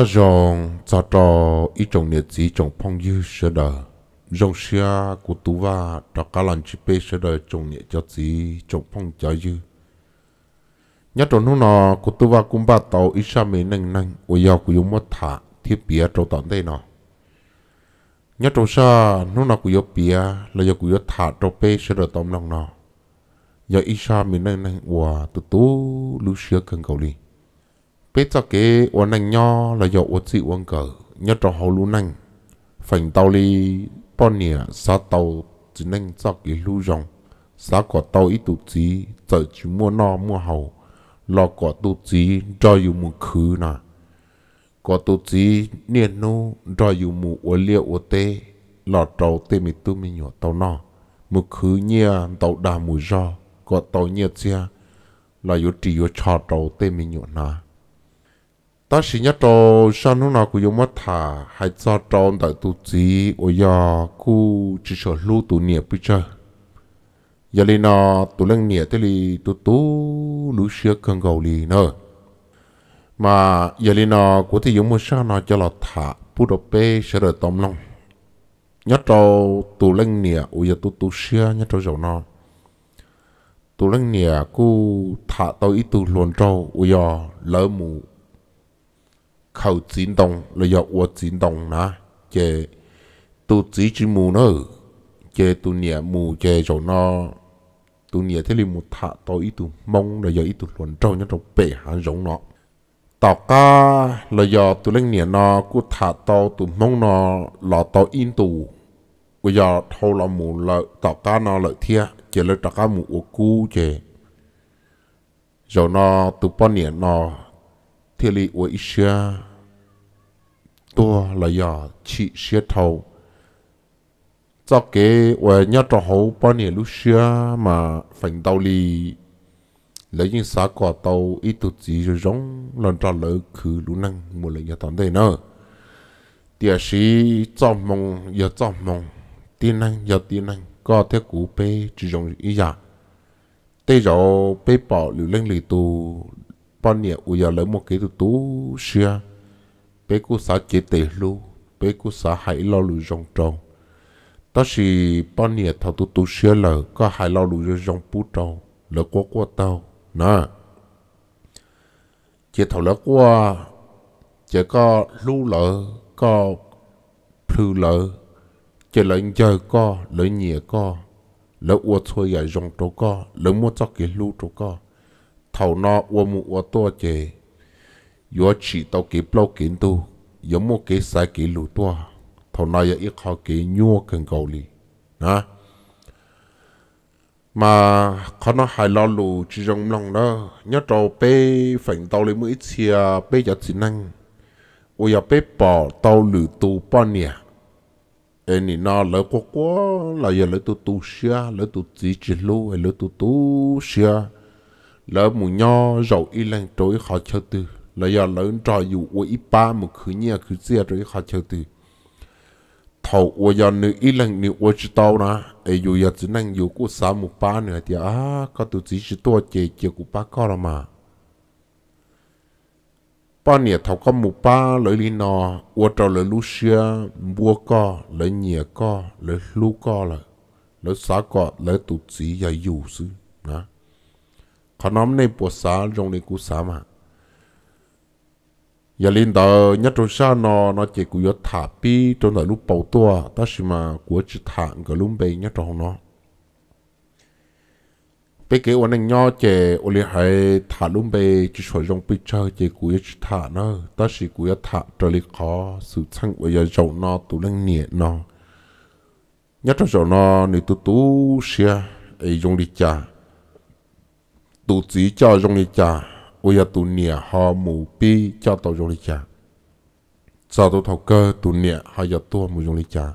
nhớ rằng cho trò ít trồng nhiệt gì trồng phong dư sơ đờ rong xia của tú và trò cá lần chi pê sơ đờ trồng nhiệt cho gì trồng phong cho dư Nhất trồng lúc nào của tú và cũng bắt đầu ít sa mê nâng nâng ở giờ của dùng mất thả thiết bị trâu tận đây nọ nhớ trồng sa nó nọ của dùng bia là giờ của dùng thả trâu pê sơ đờ tôm lòng nọ giờ ít sa mê nâng nâng của tú tú lú xia cần cầu liền biết cho kế uống nành nho là dậu uống dị uống cờ nhớ trò hầu lũ nành phành tàu li bọn nè xa tàu chỉ nành cho cái lũ rong xa có tàu ít tụ chí chở chỉ mua no mua hầu lo có tụ chí cho dù mù khứ nà có tụ chí niên nô cho dù mù uốn lia uốn tê lo trầu tê mì tu mì nhỏ tàu nọ mù khứ nhia tàu đà mùi rò có tàu nhia chia là yếu trì yếu trò trầu tê mì nhỏ nà ta chỉ nhớ trò sao lúc nào cũng dùng mắt thả hay cho tròn đại tu trí ở giờ cu chỉ sợ lưu tu niệm bây giờ giờ lên nó à, tu lăng niệm thế li tu tu lũ xưa cần gầu li nữa mà giờ lên nó à, của thì dùng một sao nó cho là thả bút đồ bê sẽ đợi tâm lòng nhớ trò tu lăng niệm ở giờ tu tu xưa nhớ trò giàu nó tu lăng niệm cu thả tao ít tu luồn trâu ở giờ lỡ mù khẩu chiến đồng là do ua chiến đồng nè chè tu chỉ chỉ mù nó chè tu nhẹ mù chè chỗ nó tu nhẹ thế li một thả tôi ít tu mong là do ít tu luận trâu nhất trong bể hán giống nó tao ca là do tu lên nhẹ nó cứ thả tao tu mong nó là tao in tu bây giờ thâu là mù là tao ca nó lợi thia chè là tao ca mù ua cu chè rồi nó tu bao nhẹ nó thế li ua ít xưa ตัวละยาชีเสียเทาจะเกว่าเนี่ยจะหูปนี่ลูเสียมาฝันเตาลีแล้วยิ่งสากอเตาอีตุจีร้องหลังจากเลิกคือลูนังมูลยาตอนได้เนอะเดี๋ยวสีจอมมงอย่าจอมมงตีนังอย่าตีนังก็เท่ากูไปจีร้องอีอย่างเตยเราไปปอหรือเล่นหรือตูปนี่อุยาเลยมกเกตุตูเสีย bé cú xã chế tề lu bé cú xã hãy lo lù rong tròn ta chỉ bao nhiêu thằng tu tu sửa lờ có hãy lo lù rong bú tròn lỡ quá quá tao nè chế thầu lỡ quá chế có lu lỡ có phù lỡ chế lỡ giờ có lỡ nhiều có lỡ ua thôi giải rong trâu có lỡ mua cho cái lu trâu có thầu nó ua mu ua to chế yo chỉ tao kế plau kiến tu yo mua kế sai kế lù tua thầu này ya ít khó kế nhua cần cầu li nè mà khó nó hài lo lù chỉ rong lòng đó nhớ trâu bê phảnh tao lấy mũi chia bê giờ chỉ năng ôi giờ bê bỏ tao lù tu bao nè, em nhìn nó lỡ quá quá là giờ lỡ tu tu xia lỡ tu chỉ chỉ lu lỡ tu tu xia lỡ mù nhau rậu y lan trối khó chơi tư là giờ lớn trò dù của ít ba một khứ nhà khứ xe rồi khá chờ từ thầu của giờ nữ ít lần nữ của chỉ tao nè ấy dù giờ chỉ năng dù của sáu một ba nữa thì à có tụi chỉ chỉ tua chè chè của ba có rồi mà ba nè thầu có một ba lấy lý nò, của trò lấy lú xia mua co lấy nhẹ co lấy lú co là lấy sáu co lấy tụi chỉ giờ dù sư nè ขนมในปวดสาลงในกุสามา giờ lên đó nhất trong sa nó nó chỉ cứ có thả bi trong đó lúc bầu tua ta xí mà của chỉ thả cái lúc bê nhất trong nó Bây cái ông anh nhỏ chỉ ông ấy hay thả lúc bê chỉ soi trong bị chơi chỉ cũng chỉ thả nó ta xí cũng có thả trở lại khó sự sang bây giờ giàu nó tu năng nhẹ nó nhất trong giàu nó nếu tu tụ xia ấy dùng đi cha tu chỉ cho dùng đi cha nia 我要读念好母比教导容力家，找到头哥读念还要多母容力家。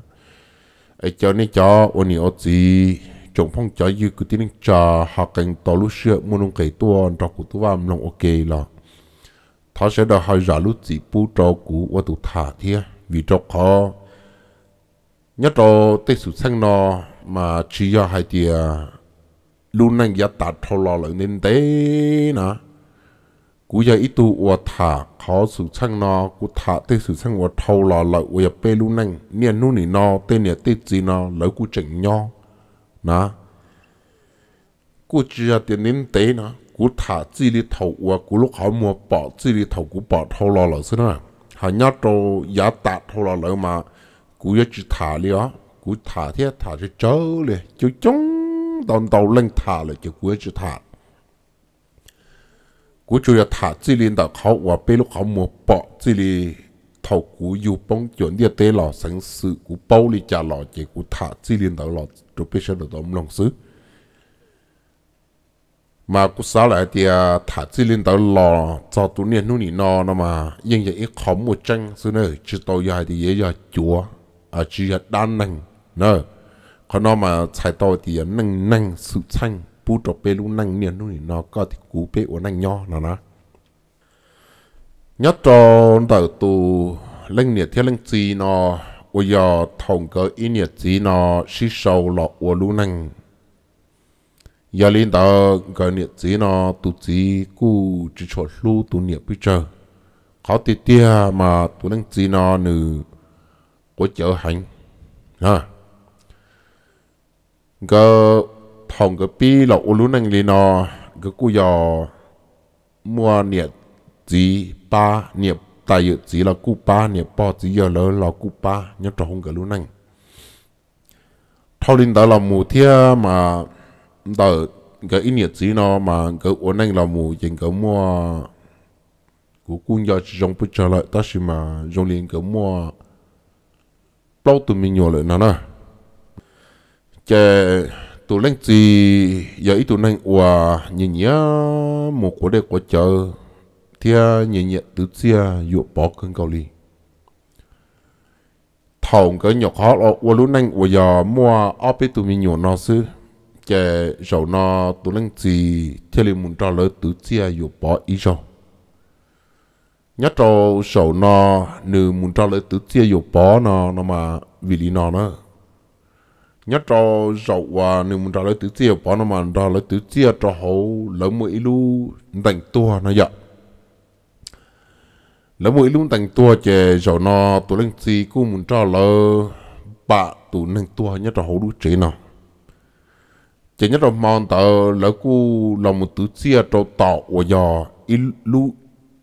ai cho tao nên cho ôn nhiều gì chúng phong cho yêu cứ tin cho học cảnh tao lúc xưa muốn ông cái tua đọc của tua làm lòng ok là thà sẽ đòi hai rõ lúc gì bu trò cũ và tụ thả thia vì trọc khó nhất trò tây sử sang nó mà chỉ do hai tia luôn năng giá tạt thâu lò lại nên thế nữa กูอยากอีตัวอวถาเขาสู่ช่างนอกูถาเตสู่ช่างอวเท่าหล่อหล่ออวยเปรู้นั่งเนี่ยนู่นนี่นอเตเนี่ยเตจีนอแล้วกูจังยอนะกูจะเตียนนิ้นเตนะกูถาจีริเท่าอวกูลูกเขามัวปอจีริเท่ากูปอเท่าหล่อหล่อซะหน่อยหายอดโตยาตัดเท่าหล่อหล่อมากูอยากจะถาเลยอ๋อกูถาเทียถาจะเจอเลยจะจ้องตอนเตาเล่งถาเลยจะกูอยากจะถากูจะถ้าจีลินแต่เขาว่าไปลูกเขาหมดปอจีลีทอกูอยู่ป้องจนเดียเตหล่อสังสือกูเป้าลิจ่าหล่อเจกูถ้าจีลินแต่หล่อจะไปเชิญตัวมลงซื้อมากูสาวหลายเดียถ้าจีลินแต่หล่อจอตุเนี่ยนู่นนี่นอนะมายังยังไอ้ขอมูจังซื้อเนอะชิโตยายดีเยอะจัวอาชีพด้านหนึ่งเนอะเขานอมาใช้ตัวเดียหนึ่งหนึ่งสุดชั้น bù trọ bê lu năng niên nu nó có thì cú bê uống năng nho nó nó nhất trò đỡ tù lên nhiệt thiên lên gì nó ô giờ thòng cỡ ý nhiệt gì nó xí sau lọ uống lu năng giờ lên đó cỡ nhiệt gì nó tụ gì cú chỉ cho lu tụ nhiệt bây giờ khó tiệt tia mà tụ năng gì nó nữ của chở hành ha gờ thòng cái pi là ô lú nang lý nó cái cú giờ mua nhiệt gì ba nhiệt tại dự chỉ là cú ba nhiệt ba chỉ giờ lỡ là cú ba nhớ trong cái lú nang thâu linh đó là mù thia mà đỡ cái ý nhiệt gì nó mà cái ô nang là mù chỉ cái mua của quân gia trong bức trả lại ta chỉ mà dùng liền cái mua bao từ mình nhỏ lại nó nè chơi tụi nâng gì giờ ít tụi nâng hòa nhìn nhá một của đề của chợ thì nhìn nhẹ từ xưa dụ bỏ cơn cầu ly thòng cái nhọc khó lo qua lúc nâng qua giờ mua áp với tụi mình nhổ nó xứ chè rầu nó tụi nâng gì thì liền muốn trả lời từ xưa dụ bỏ ý cho nhất trâu sầu nó nữ muốn trả lời từ xưa dụ bỏ nó nó mà vì lý nó nữa nhất cho rậu và nếu muốn trả lời thứ chia bỏ nó mà trả lời thứ chia cho hậu lớn mũi lu đánh tua nó vậy lớn mũi lu đánh tua chè rậu nó tụi lên gì cũng muốn trả lời bà tụi lên tua nhất cho hậu đủ chế nào chỉ nhất là mong tờ lỡ cu là một thứ chia cho tọ của giò ít lu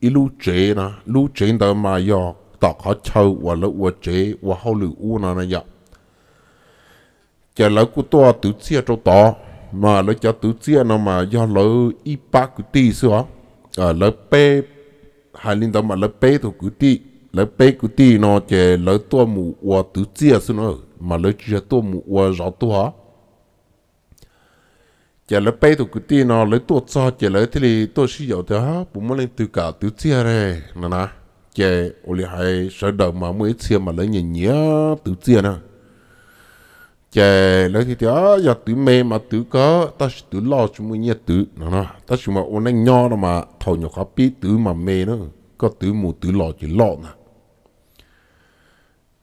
ít lu chế nè lu chế tờ mà giò tọ khó chơi và lỡ của chế và hậu lử u nè nè vậy chả lỡ của tôi tự chia cho to mà lỡ cho tự chia nó mà do lỡ y ba cứ ti xưa à lỡ pe hai linh đó mà lỡ pe thuộc cứ ti lỡ pe cứ ti nó chả lỡ tôi mù ua tự chia xưa nó mà lỡ chia tôi mù ua rõ tôi chả lỡ pe thuộc cứ ti nó lỡ tôi cho chả lỡ thế thì tôi sử dụng thế ha bụng mới lên từ cả tự chia này nè nè chả ôi hai sợ đợt mà mới chia mà lỡ nhảy nhảy tự chia nè chè lấy thì đó giờ tự mê mà tự có ta tự lo chúng mình nhớ tự nó nó ta chúng mà ôn anh nho nó mà thầu nhỏ khó biết tự mà mê nó có tự mù tự lo chỉ lo nè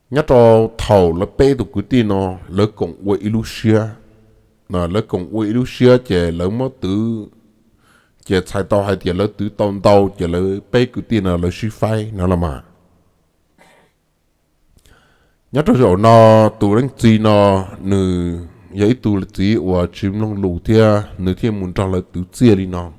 nhớ cho thầu là bê tụ cái tin nó lấy cùng quê ilusia nè lấy cùng quê ilusia chè lỡ mất tự chè sai tàu hay chè lỡ tự tông tàu chè lỡ bê cái tin là lỡ suy phai nó là mà nhất cho chỗ nó tụ đánh chi nó nữ giấy tụ là tí và chim long lù thia nữ thiên muốn cho là tụ chia đi nó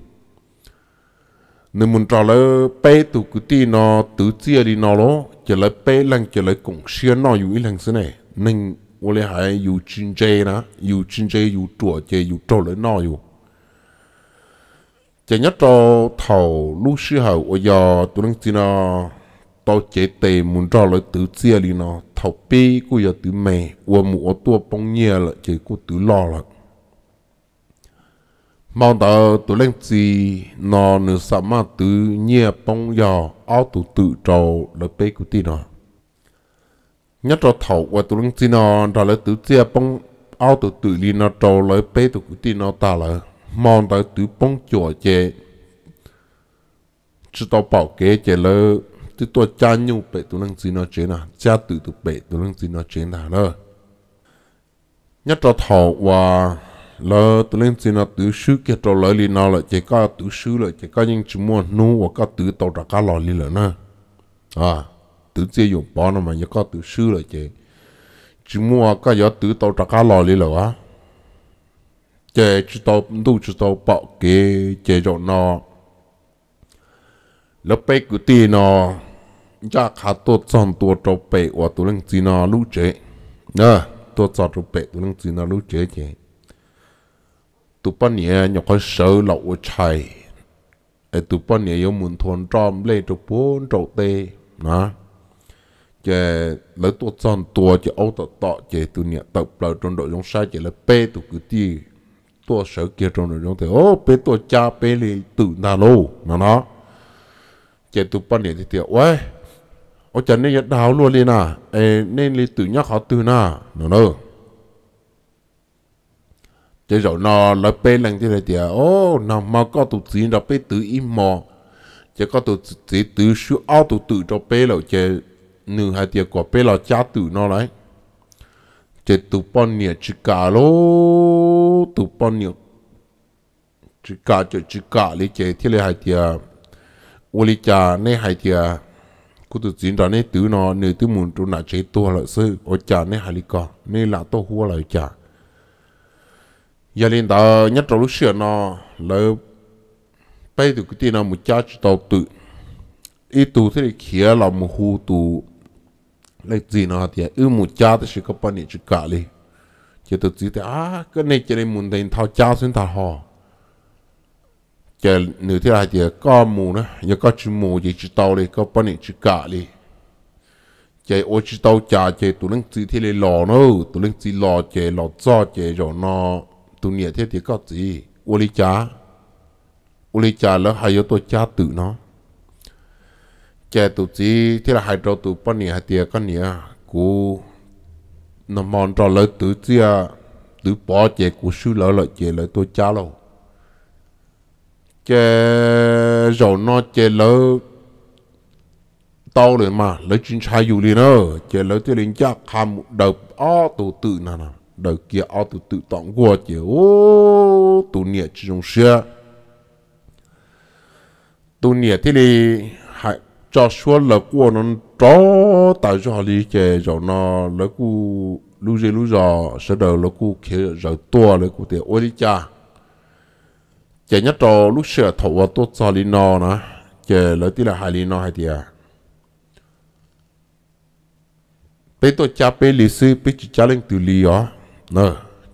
nữ muốn trả là bé tụ cứ tí nó tụ chia đi nó lo chỉ là bé lăng chỉ là cũng xuyên nó dù ý lăng thế này nên vô lẽ hay dù chín chê nè dù chín chê dù chùa chê dù trâu lấy nó dù chỉ nhất cho thầu lúc sư hậu ở giờ tụ đánh chi nó tao chế tề muốn cho lời tứ chia đi nó thầu bê cô giờ tứ mẹ và mùa tua bông nhẹ là chế cô tứ lo là mong tờ tụ lên gì nó nửa sạ mà tứ nhẹ bông giò áo tụ tự trầu là bê cô tì nó nhất cho thầu và tụ lên gì nó ra lời tứ chia bông áo tụ tự đi nó trầu lời bê tụ cô tì nó ta là mong tờ tứ bông chùa chế chỉ tao bảo kế chế lời tu tua cha nhu bệ tu năng gì nó chế nà cha tự tu bệ tu năng gì nó chế nà đó nhất cho thọ và lỡ tu năng gì nó tự sư kia trò lợi li nào lợi chế có tự sư lợi chế có những chữ mua nu và có tự tàu ra cá lò li lỡ nè à tự chế dùng bỏ nó mà nhớ có tự sư lại chỉ chữ mua có nhớ tự tàu ra cá lò li lỡ á chế chữ tàu đủ chữ tàu bảo kế chế cho nó lớp bê cứ tì nó ยากหาตัวจอนตัวจเปะว่าตัวเรื่องจีนอรู้เจเนอะตัวจอจเปะตัวเรื่องจีนอรู้เจเจตัวป้าเนี่ยอยากเขาเสือหลอกชัยไอตัวป้าเนี่ยยมุนทนจอมเล่ตัวปูนตัวเตนะเจแล้วตัวจอนตัวจะเอาต่อต่อเจตัวเนี่ยตับเปล่าจนโดยยงใช้เจแล้วเปะตัวกูตีตัวเสือเกี่ยวจนโดยยงเตโอ้เปะตัวจ้าเปะเลยตื่นตาโลนะเนาะเจตัวป้าเนี่ยที่เดียวเว้ ở chân nên đào luôn đi à nên li tự nhắc họ tự na nó nó chế rồi nó là bê này thì là ô nó mà có tụt tiền nó bê tự im mò chế có tụt tiền tự sự áo tụt tự cho bê rồi chế nửa hai tiệt của bê là cha tự nó lại chế tụt bao nhiêu chỉ cả lô tụt bao nhiêu, chỉ cả chỉ cả lý chế thế này hai tiệt ô lý cha nên hai tiệt cô tự diễn ra nè tự nó nếu tự muốn trụ nà chế tua là sư ở chả nè hà lý cò nên là tôi hua lợi chả giờ lên ta nhất trong lúc xưa nó lỡ bây giờ cái tiền nào một cha chỉ tàu tự ít tu thế thì khía là một hu tu lấy gì nó thì à? ư một cha thì sẽ có bao nhiêu chữ cả đi chỉ tự chỉ thì à cái này chỉ là muốn thành thao cha xuyên thao họ cái nửa thứ hai giờ có mù nữa giờ có chữ mù giờ chữ tàu đi có bao nhiêu chữ cả đi giờ ô chữ tàu chả giờ tụi lăng chữ thế này lò nó tụi lăng chữ lò giờ lò cho giờ rồi nó tụi nhẹ thế thì có gì ô lý chả ô lý chả là hay yếu tố cha tự nó cái tụi chỉ thế là hay trâu tụi bao nhiêu hai tiệc con nhỉ cú nó mòn trò lợi tự chia tự bỏ giờ cú sư lợi lợi giờ lợi tôi cha lâu chế rồi nó chế lỡ tao lên mà lấy chuyện sai dù liền ơ chế lỡ tiêu liền chắc hàm đầu o tụ tự nè nè đầu kia o tụ tự tọn qua chế ô tụ nhẹ chỉ dùng xe tụ nhẹ thế thì hãy cho số là qua nó cho tại cho họ đi chế rồi nó lấy cu lưu dây lưu giò sẽ đầu lấy cu kia rồi tua lấy cu tiền ô đi cha chỉ nhất trò lúc sửa thầu và tốt cho lý nó nè chỉ lấy tí là hai lý nó hay thì à bây cha bây lý sư bây chỉ cha lên từ lý ó nè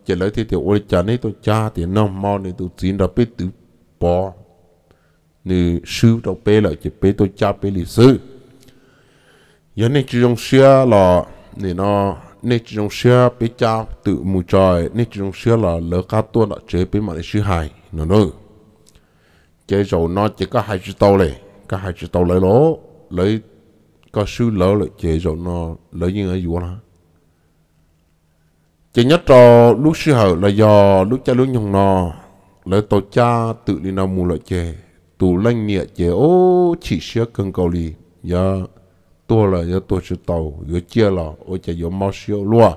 chỉ lấy thì thì ôi cha này tôi cha thì nông mau này tôi chín ra bây từ bỏ nè sư đâu bây là chỉ bây tôi cha bây lý sư nhớ nên chú dùng sửa là nè nó nên chú dùng sửa bây cha tự mù trời nên chú dùng sửa là lỡ cá tuôn đã chế bây mà để sửa hại nó nữa chế rồi nó chỉ có hai chữ tàu này cái hai chữ tàu lấy lỗ lấy có sư lỡ lại chế rồi nó lấy như ở vụ đó chỉ nhất trò lúc sư hở là do lúc cha lúc nhung nó lấy tổ cha tự đi nào mù lại chế tù lanh nhẹ chế ô chỉ sửa cần cầu đi, giờ tôi là giờ tôi chữ tàu giờ chia là ô chả giờ mau sửa luôn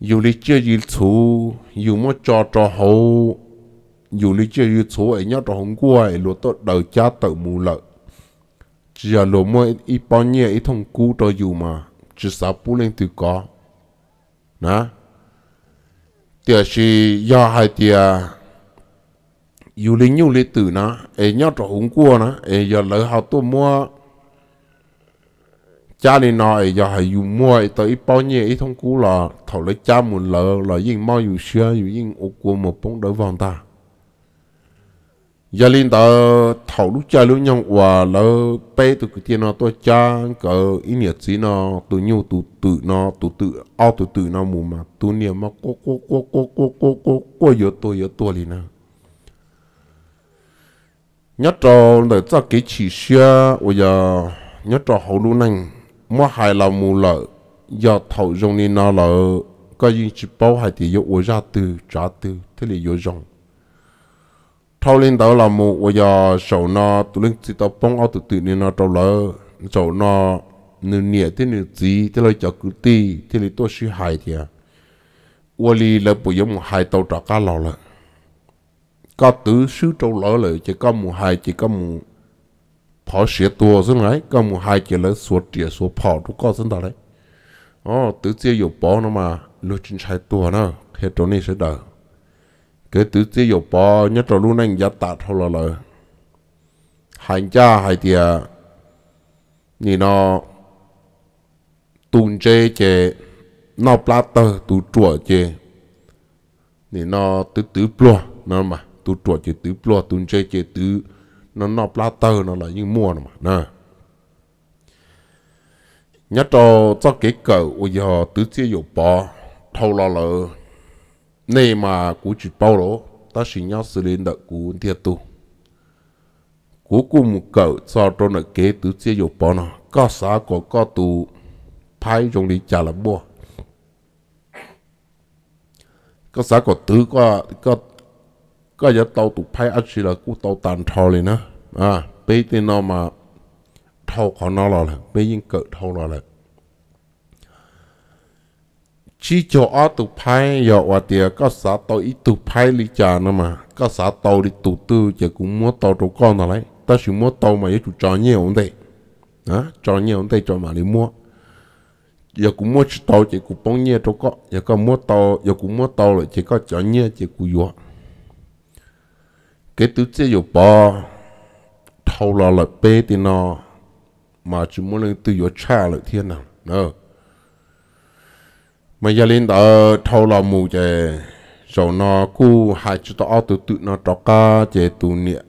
dù lý chưa gì chú dù mà cho cho hậu dù lý chơi dù số ấy nhớ trong hôm qua ấy lúa tốt đầu cha tự mù lợi chỉ là lúa mới ít bao nhiêu ít thông cú cho dù mà chỉ sao bù lên từ có nè tiếc là do hai tiếc dù lý nhiều lý tử nè ấy nhớ trong hôm qua nè ấy giờ lỡ học tôi mua cha nên nói giờ hay dùng mua tới ít bao nhiêu ít thông cú là thầu lấy cha muốn lỡ là yên mau dù xưa dù yên ốc của một bóng đỡ vòng ta giờ linh ta thầu lúc cha lúc nhau hòa lỡ bé từ cái tiền nó tôi cha cỡ ý nghĩa gì nó tụi nhau tự tự nó tự tự ao tự tự nó mù mà tụi niệm mà cố cố cố cố cố cố cố cố giờ tôi giờ tôi liền nè à. nhất trò để cho cái chỉ xe bây giờ nhất trò hậu luôn anh mua hai là mù lợ giờ thầu dùng đi nó lợ cái gì chỉ bảo hai thì giờ ôi ra từ trả từ thế là giờ dùng thâu lên đó là một bây giờ sầu nó tụi lên chỉ tao bông ao tụi tụi nên nó trâu lỡ sầu nó nửa nhẹ thế nửa gì thế là cho cứ ti thế là tôi suy hại thì à ua li là bộ giống một hai tàu trả cá lò là có tứ sứ trâu lỡ là chỉ có một hai chỉ có một phó sửa tua xuống đấy có một hai chỉ là số tiền số phỏ cũng có xuống đó đấy chưa mà sai tua hết sẽ đợi cái tứ chỉ dụ bỏ nhất là lúc này giá tạt thôi là lời hành cha hay thì nhìn nó tùn chê chê nó platter tù chùa chê nhìn nó tứ tứ plua nó mà tù chùa chê tứ plua tùn chê chê tứ nó nó platter nó là những mua nó mà nè nhất là cho cái cờ của giờ tứ chỉ dụ bỏ thâu lo lợi này mà cú chỉ bao lỗ ta chỉ nhau xử lý đợt cú thiệt tu cú cùng cậu cho trong đợt kế tứ chia dục bao nó có xã có có tu phái trong đi trả lại bùa có xã có tứ có có có giờ tàu tụ phái ăn chỉ là cú tàu tàn thò lên nữa à bây giờ nó mà thâu khó nó rồi là bây giờ cậu thâu rồi là chỉ cho ở tụ phái giờ và tiệt có xã tổ ít tụ phai lý trà nữa mà có xã tổ đi tụ tư chỉ cũng mua tổ trụ con rồi đấy ta chỉ mua tổ mà chủ cho nhiều ông đây à cho nhiều ông đây cho mà đi mua giờ cũng mua tổ chỉ cũng bông nhiều trụ có giờ có mua tổ, giờ cũng mua tổ rồi chỉ có cho nhiều chỉ cũng vừa cái thứ chế giờ bỏ thâu lo là bê thì nó mà chỉ muốn lên từ giờ cha lại thiên nào nữa mà gia đình ở thâu lò mù chè rồi nó cú hai chút tao tự tự nó trọ cá chè tụ niệm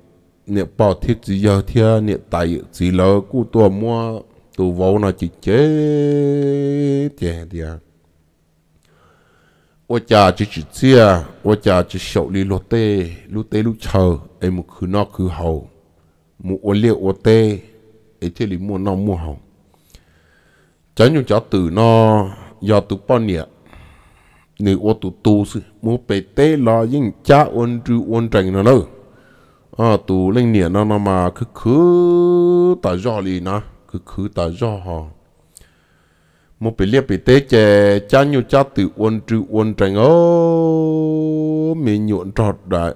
niệm bỏ thiết gì giờ thia niệm tài gì lỡ cú tua mua tụ vỗ nó chỉ chế chè đi à 我家只只只，我家只手里落地，落地落车，哎，木去那去好，木我列我地，哎，这里木那木好，咱用家子呢。giờ tụ bao nè nữ ô tụ tu sư mu bề tê lo ying cha ôn trư ôn trành nó nữa à tụ lên nè nó nó mà cứ cứ ta do lì nó cứ cứ ta do họ mu bề liệp bề tê chè cha nhu cha tự ôn trư ôn trành ô mình nhuận trọt đại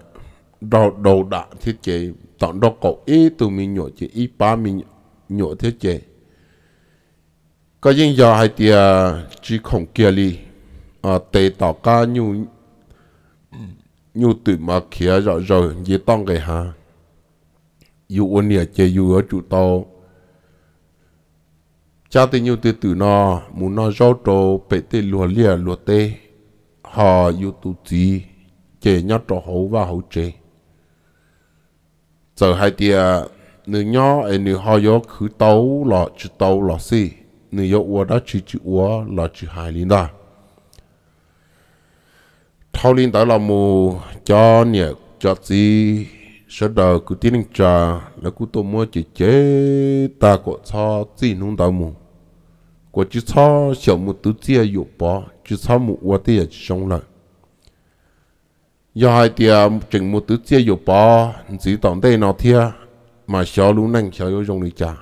đầu đầu đạn thiết chế tọn đó cậu ý tụi mình nhuận chế ý ba mình nhuận thiết chế ก็ยิ่งยอให้เตียจีของเกียรีอ่าเตต่อก้ายูยูตื่นมาเขียรอรอยีต้องไงฮะยูวันเนี่ยเจยูจุโตจ้าติยูตื่นตื่นนอมูนอรอโตเปเตลัวเลียลัวเตหอยูตุจีเจยอดโตหูว่าหูเจเจอให้เตียหนึ่งย่อไอหนึ่งหอยคือโตหล่อจุโตหล่อสี่你要我到去去我老去海里的。thâu linh tới là mù cho nhẹ cho gì sợ đờ cứ tiến lên trà là cứ mua chỉ chế ta có cho gì nung đầu mù có chỉ cho sợ mù tứ chia dụ bỏ chỉ cho mù qua tia à chỉ sống lại do hai tia à, chừng mù tứ chia dụ bỏ chỉ tổng đây nó thia mà sợ lúc nãy sợ yêu dùng đi trà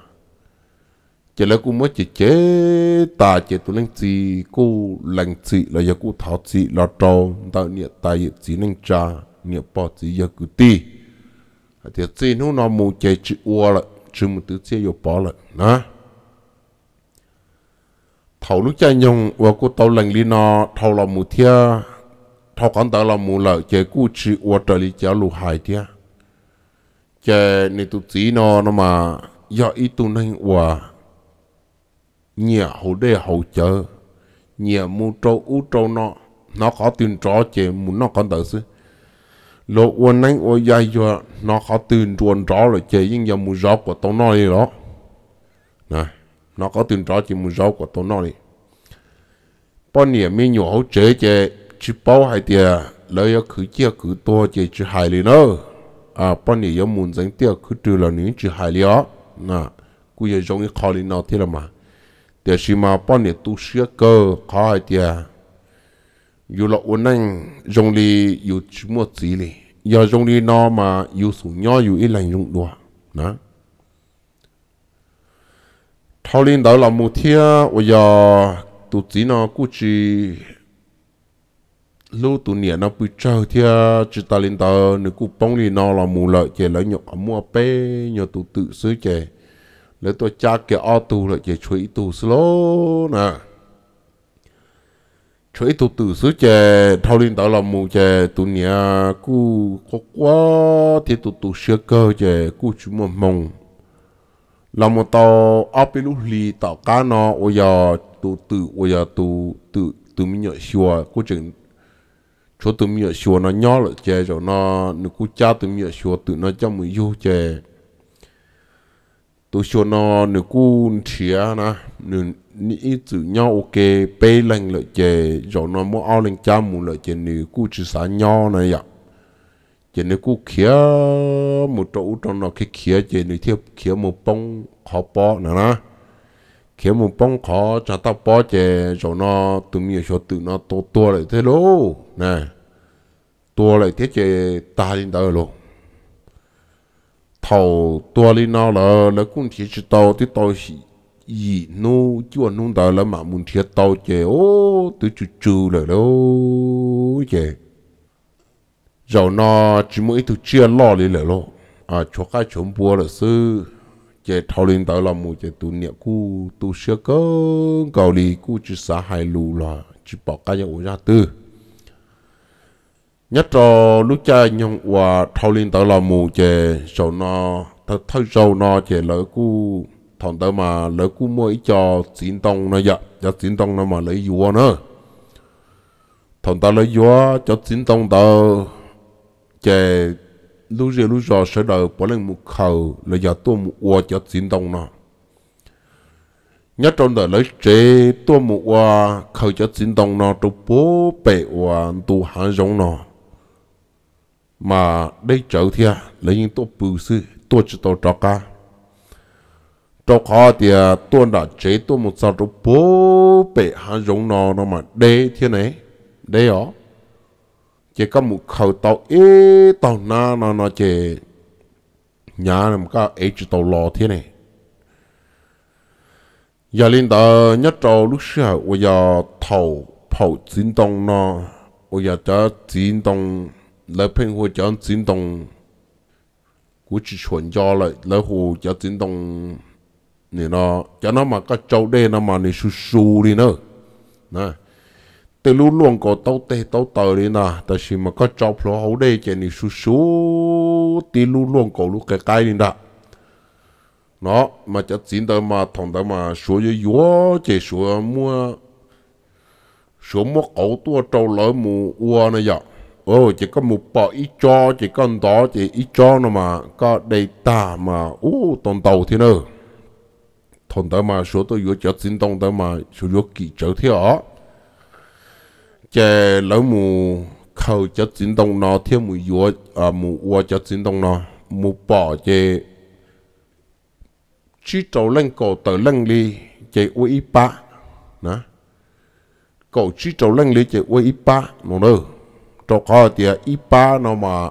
chỉ là cũng mới chỉ chế ta chỉ tu lên chỉ cô lên chỉ là giờ cô tháo chỉ là trâu tạo niệm ta hiện chỉ lên cha niệm bỏ chỉ giờ cứ ti à, thì chỉ nó nó mù chế chữ ua lại chữ một thứ chế giờ bỏ lại nè thầu lúc cha nhung và cô tàu lên li nó thầu là mù thia thầu còn tạo là mù lợi chế cô chữ ua trở lại cho lù hại thia chế này tu chỉ nó nó mà giờ ít tụi nên ua nhà hậu đề hậu chợ nhà mu trâu u trâu nọ, nó khó tin trò chế muốn nó còn đỡ chứ lộ uốn nánh uốn dài cho nó khó tin uốn trò là chế nhưng giờ mu rõ của tao nói đó nè nó có tin trò chế mu rõ của tao nói bao nhiêu mi nhiều hậu chế chế chỉ bao hai tiền lấy ở cứ chia cứ tua chế chỉ hai liền nữa à bao nhiêu muốn dành tiền cứ trừ là những chỉ hai liền đó nè cứ giờ giống như khó liền nào thế là mà thì chỉ mà bọn này tu sửa cơ khai thì dù là u anh jong li, dù chỉ một gì li, giờ jong li nó mà dù sủ nhỏ dù ít lành dùng đùa nè thao linh đó là mu thia bây giờ tu chỉ nó cũng chỉ lúc tu niệm nó bị trâu thia chỉ ta linh đó nó cũng bông đi nó là mù lợi chỉ là nhọ mua pe nhọ tu tự sửa chơi lấy tôi cha ô lại chuỗi nè chuỗi tụt từ xứ chè thâu linh tạo lòng mù chè tụ nhà cu có quá thì tụt tụ sơ cơ chè cu chú mầm mông lòng một tàu áp bên lúc lì tạo cá nó ô giờ tụ tự ô giờ tụ tự tự mình nhớ xua cu chừng chỗ tự mình nhớ xua nó nhỏ lại chè rồi nó nó cu cha tự mình nhớ xua tự nó cho mình yêu chè tôi cho nó nửa cu chia na nửa ní chữ nhau ok bê lên lợi chè cho nó mua ao lên cha mù lợi chè nửa cu chữ xã nhau này ạ chè nửa cu kia một chỗ cho nó cái kia chè nửa thiệp kia một bông khó bỏ nè na kia một bông khó cha ta bỏ chè cho nó tụi mình cho tụi nó to to lại thế luôn nè to lại thế chè ta lên đó rồi thầu tua li nó là là cũng chỉ chỉ tàu thì tàu chỉ gì nó chưa nung đời là mà muốn thiệt tàu ô tôi chù chù rồi đâu chè rồi nó chỉ mỗi tôi chia lo đi rồi lo à chỗ cái chỗ bùa là sư chè thầu lên đời là một chè tu niệm cu tu sửa cơ cầu đi cu chỉ xả hai lù là chỉ bỏ cái nhà ra tư nhất cho lúc cha nhung và thâu liên tới là mù chè sầu no thật sầu no chè lỡ cu thằng tớ mà lỡ cu mua ít cho chín tông nó dạ cho dạ, chín tông nó mà lấy vua nữa thằng ta lấy vua cho chín tông tớ chè lúc giờ lúc giờ sẽ đợi bỏ lên một khẩu là giờ tôi một ua cho chín tông nó nhất trong đời lấy chế tôi một ua khẩu cho chín tông nó trong bố bể ua tu hàng giống nó mà đây chỗ thì à, lấy những tổ bự sư tổ chỉ tổ trọ cả trọ khó thì à, tổ đã chế tổ một sao tổ bố bể hà giống nó nó mà đây thế này đây ó chế có một khẩu tàu ế tàu na nó nó chế nhà nó có ế chỉ tàu lò thế này giờ lên tờ nhất trâu lúc xưa bây giờ thầu phẩu chiến đông nó bây giờ cho chiến đông lại hồ hồ chuyển mà Châu đi nữa, nè, 来喷火讲震动，估计全家来来火讲震动，你呢？讲那嘛个招待那嘛你是输的呢，那。từ lúc luôn có tàu tê tàu tờ đi nà tại chỉ mà có Châu lo hậu đây chỉ ni su su tí lúc luôn có lúc cái cái đi nà nó mà chắc chín tờ mà thằng tờ mà số gì yếu chỉ số mua số mua ẩu tua trâu lỡ mù ua này vậy dạ ồ chỉ có một bỏ ít cho chỉ con đó chỉ ít cho nó mà có đầy ta mà ú toàn tàu thế nữa thôn tới mà số tôi vừa chợ xin tông tới mà số vừa kỳ chợ thế ở chè lỡ mù khâu chợ xin tông nó thiếu mù vừa à mù ua chợ xin tông nó mù bỏ chè chỉ trâu lên cổ tờ lên đi chè ui ba nè cổ chỉ trâu lên đi chè ui ba nó đâu cho có thì ipa nó mà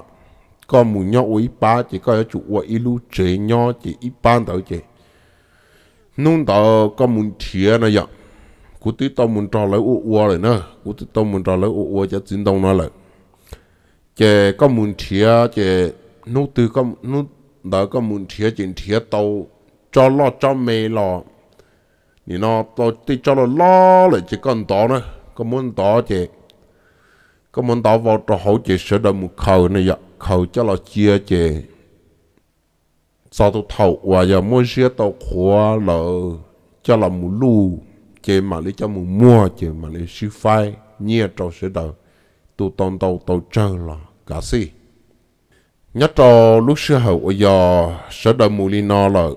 có mù nhau với ipa chỉ có chủ với ilu chế nhau chỉ ipa đó chỉ nung đó có mù chia nó vậy cú tí tao muốn trò lấy ô ô rồi nè cú tí tao muốn trò lấy ô ô cho chính đông nó lại chè có muốn chia chè nô tư có nô đó có muốn chia chuyện chia tàu cho lo cho mê lo thì nó tao tí cho lo lo lại chỉ con đó nè có muốn đó chè có muốn tao vào trò hậu chế sửa đời một khẩu này vậy khẩu cho là chia chế sau tao thầu và giờ muốn xe tao khóa là cho là một lù chế mà lấy cho một mua chế mà lấy sư phai nhia trò sửa đời tụ tôn tàu tàu trơ là cả si nhất trò lúc xưa hậu ở giờ sửa đời mù li no là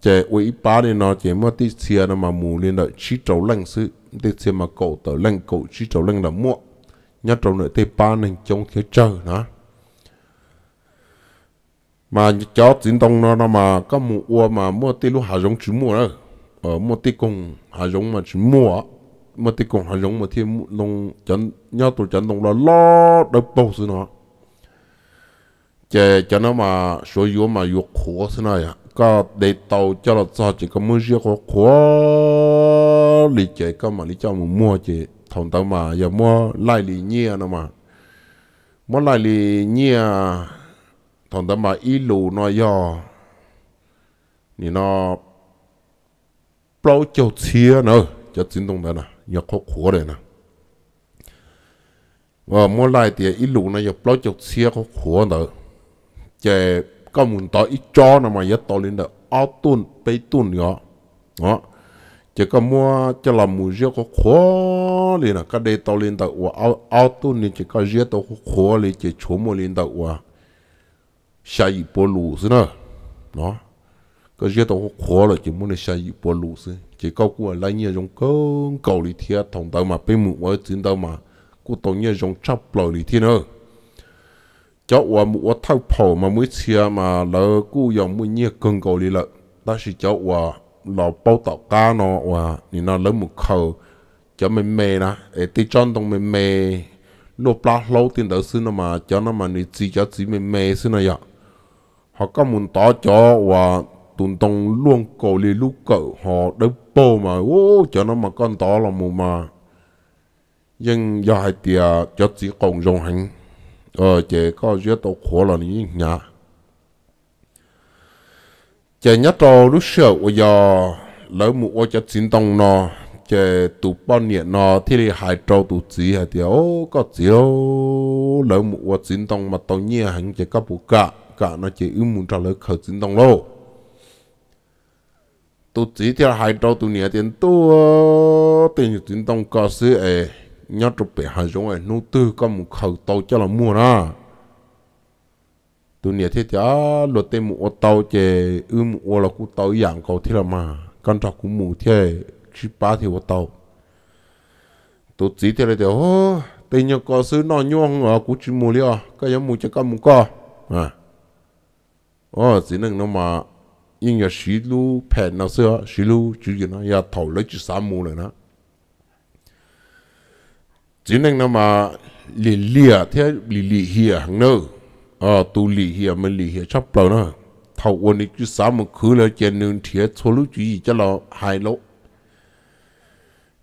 chế ủy ba đi nó chế mà tí xe nó mà mù li lợi chỉ trâu lăng sự tí xe mà cậu tờ lăng cậu chỉ trâu lăng là mua nhất trong nội thì ba nên chống thiếu chờ nữa mà cháu chính tông nó mà có mua ua mà mua tí lúc hà giống chú mua đó ở ờ, mua tí cùng hà giống mà chú mua mua tí cùng hà giống mà thiên lông chấn nhau tụi chấn tông là lo đập bầu xứ nó chè cho nó mà số yếu mà yếu khổ xứ này à. có để tàu cho là sao chỉ có mua riêng khó khổ lý chè có mà lý cho mua mua chè thằng tao mà giờ mua lại lì nhia nó mà mua lại lì nhia thằng tao mà ít lù nó giờ thì nó bao cho chia nữa cho chính tông đó nè giờ khó khổ đấy nè và mua lại thì ít lù nó giờ bao cho chia khó khổ nữa chạy có muốn tao ít cho nó mà giờ tao lên được, ao tuôn bê tuôn nữa đó chỉ có mua cho là mua rượu có khó liền à cái đây tàu lên tàu ua ao ao tu nên chỉ có rượu tàu có khó liền chỉ chỗ mua lên tàu ua sai bộ lù xí nữa nó cái rượu tàu có khó là chỉ mua nên sai bộ lù xí chỉ có qua lại nhiều trong cơn cầu đi thiệt thằng tàu mà bên mua ở trên tàu mà của tàu nhiều trong chắp lò đi thiệt nữa cho ua mua thau phò mà mới xia mà lỡ cú dòng mua nhiều cơn cầu đi lợ ta sẽ cho ua เราเป้าต่อก้าเนาะว่านี่เนาะเริ่มมุกเขาจะไม่เมนะเอติจอนต้องไม่เมลูกปลาเราตินเดือดซึ่งมาจอนมานี่จีจะจีไม่เมซึ่งนะยะเขาก็มุนต่อจอว่าตุนตรงล่วงโกลีลูกเก่าหอเดือโปมาโอ้จอนมาก้อนต่อเรามูมายังยาเตียจะจีกงยงหังเออเจ๊ก็เยอะตัวขวเรานี่ยะ chế nhát trò lúc sợ ô giờ lỡ mụ ô cho xin tông nó chế tụ bao nhiêu nó thì là hai trâu tụ chỉ hay thì ô có chỉ ô lỡ mụ ô xin tông mà tao nhia hẳn chế có bộ cả cả nó chế ưu muốn trả lời khởi xin tông lô tụ chỉ thì hai trâu tụ nhia tiền tu tiền xin tông có sự ấy nhát trò bị hai giống ấy nô tư có một khẩu tàu cho là mua đó tu nia thế thì à lo tê mu ô tàu chè ư mu ô là cú tàu yàng cầu thế là mà con trọc cú mu thế chỉ ba thì ô tàu tu chỉ thế là thì ô tê nhau có sứ nó nhuông ở à, cú chỉ mu liền à, cái giống mu chắc có mu co à ô chỉ nên nó mà nhưng mà xí lu phèn nó xưa xí lu chỉ cái nó ya thầu lấy chỉ sáu mu rồi nó chỉ nên nó mà lì lìa thế lì lì hiền hàng nữa à tu lì hiệp mà lì hiệp sắp lâu quân đi chú sáu một khứ là chè nương thiệt số lúc chú gì cho là lỗ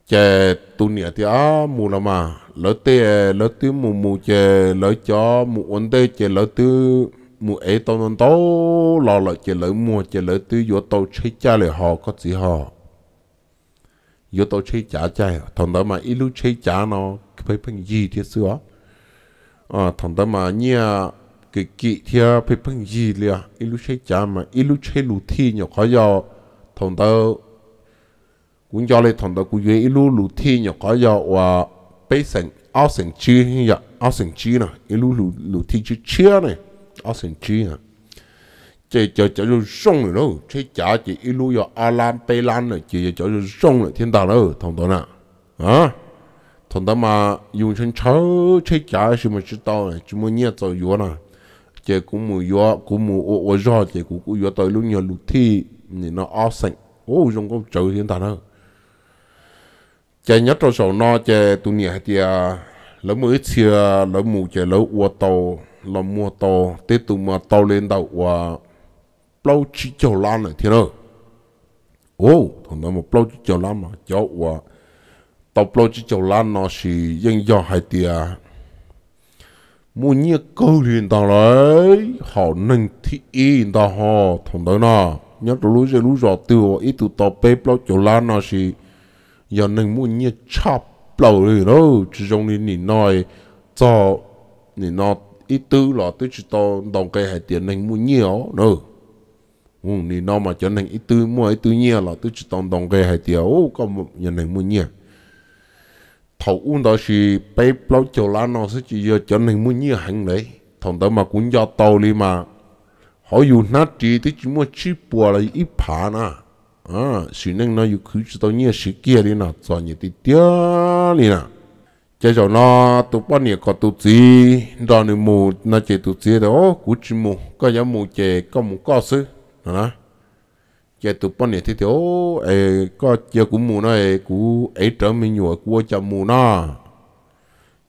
chè tu nhẹ thì á mù là mà lỡ tê lỡ tứ mù mù chè lỡ chó mù ổn tê chè lỡ tứ mù ấy tao non tao lo lại chè lỡ mùa chè lỡ tứ vô tao chơi cha lại họ có gì họ vô tao chơi trả cha thằng đó mà ít lúc chơi trả nó phải bằng gì thế xưa à thằng đó mà nhia cái kỹ thia phải bằng gì liền ilu chơi chả mà ilu chơi lù thi nhỏ khó giờ thằng tao cũng cho lấy thằng tao cũng vậy dễ ilu lù thi nhỏ khó giờ và bây sành áo sành chi hay giờ áo sành chi nè ilu lù lù thi chứ chia này áo sành chi nè chơi chơi chơi rồi xong rồi đâu chơi chả chỉ ilu giờ alan bay lan rồi chơi chơi rồi xong rồi thiên tao đâu thằng tao nè à thằng tao mà dùng chân cháo chơi chả gì mà chỉ đâu, này chỉ muốn nhét vào vô nè chế cũng mù yo cũng mù ô ô yo chế cũng cũng yo tới lúc nhiều lúc thi thì nó ó sạch ô trong có chữ hiện tại đó chế nhất trong số nó chế tụi nhỉ thì à, lỡ mới chia lỡ mù chế lỡ ô tàu lỡ mua tàu tết tụi mà tàu lên đầu và lâu chỉ cho lan này thì đó ô thằng nó một lâu chỉ cho lan mà cho và tàu lâu chỉ cho lan nó thì dân do hai tia mua nhia câu liền tao lấy họ nâng thị y tao họ thằng đó nà nhớ tụi lũ giờ lũ giờ tiêu ít từ tao bê bao chỗ lan nó gì giờ nâng mua nhia chắp lâu rồi đó chỉ trong này nỉ nói cho nỉ nó ít từ là tới chỉ tao đồng cây hải tiền nâng mua nhia đó ừ nỉ nó mà cho nâng ít từ mua ít từ nhia là tới chỉ tao đồng cây hải tiền ô có một nhận nâng mua nhia thầu uống đó thì bé bao chỗ lá nó sẽ chỉ giờ cho nên muốn nhiều hàng đấy thằng đó mà cũng do tàu đi mà họ dù nát chỉ thì chỉ muốn chỉ bùa lại ít phá nà à sự nên nó dù cứ cho tao nhiều sự kia đi nà cho nhiều tí tiếc đi nà chế cho nó tụ bao nhiêu có tụ gì đó nó mù nó chế tụ gì đó cũng chỉ mù có giá mù chế có mù có sự nè giờ tụi bọn này thì thì ô ê có giờ cũng mù nó ê cú ấy trở mình nhùa cua chả mù nó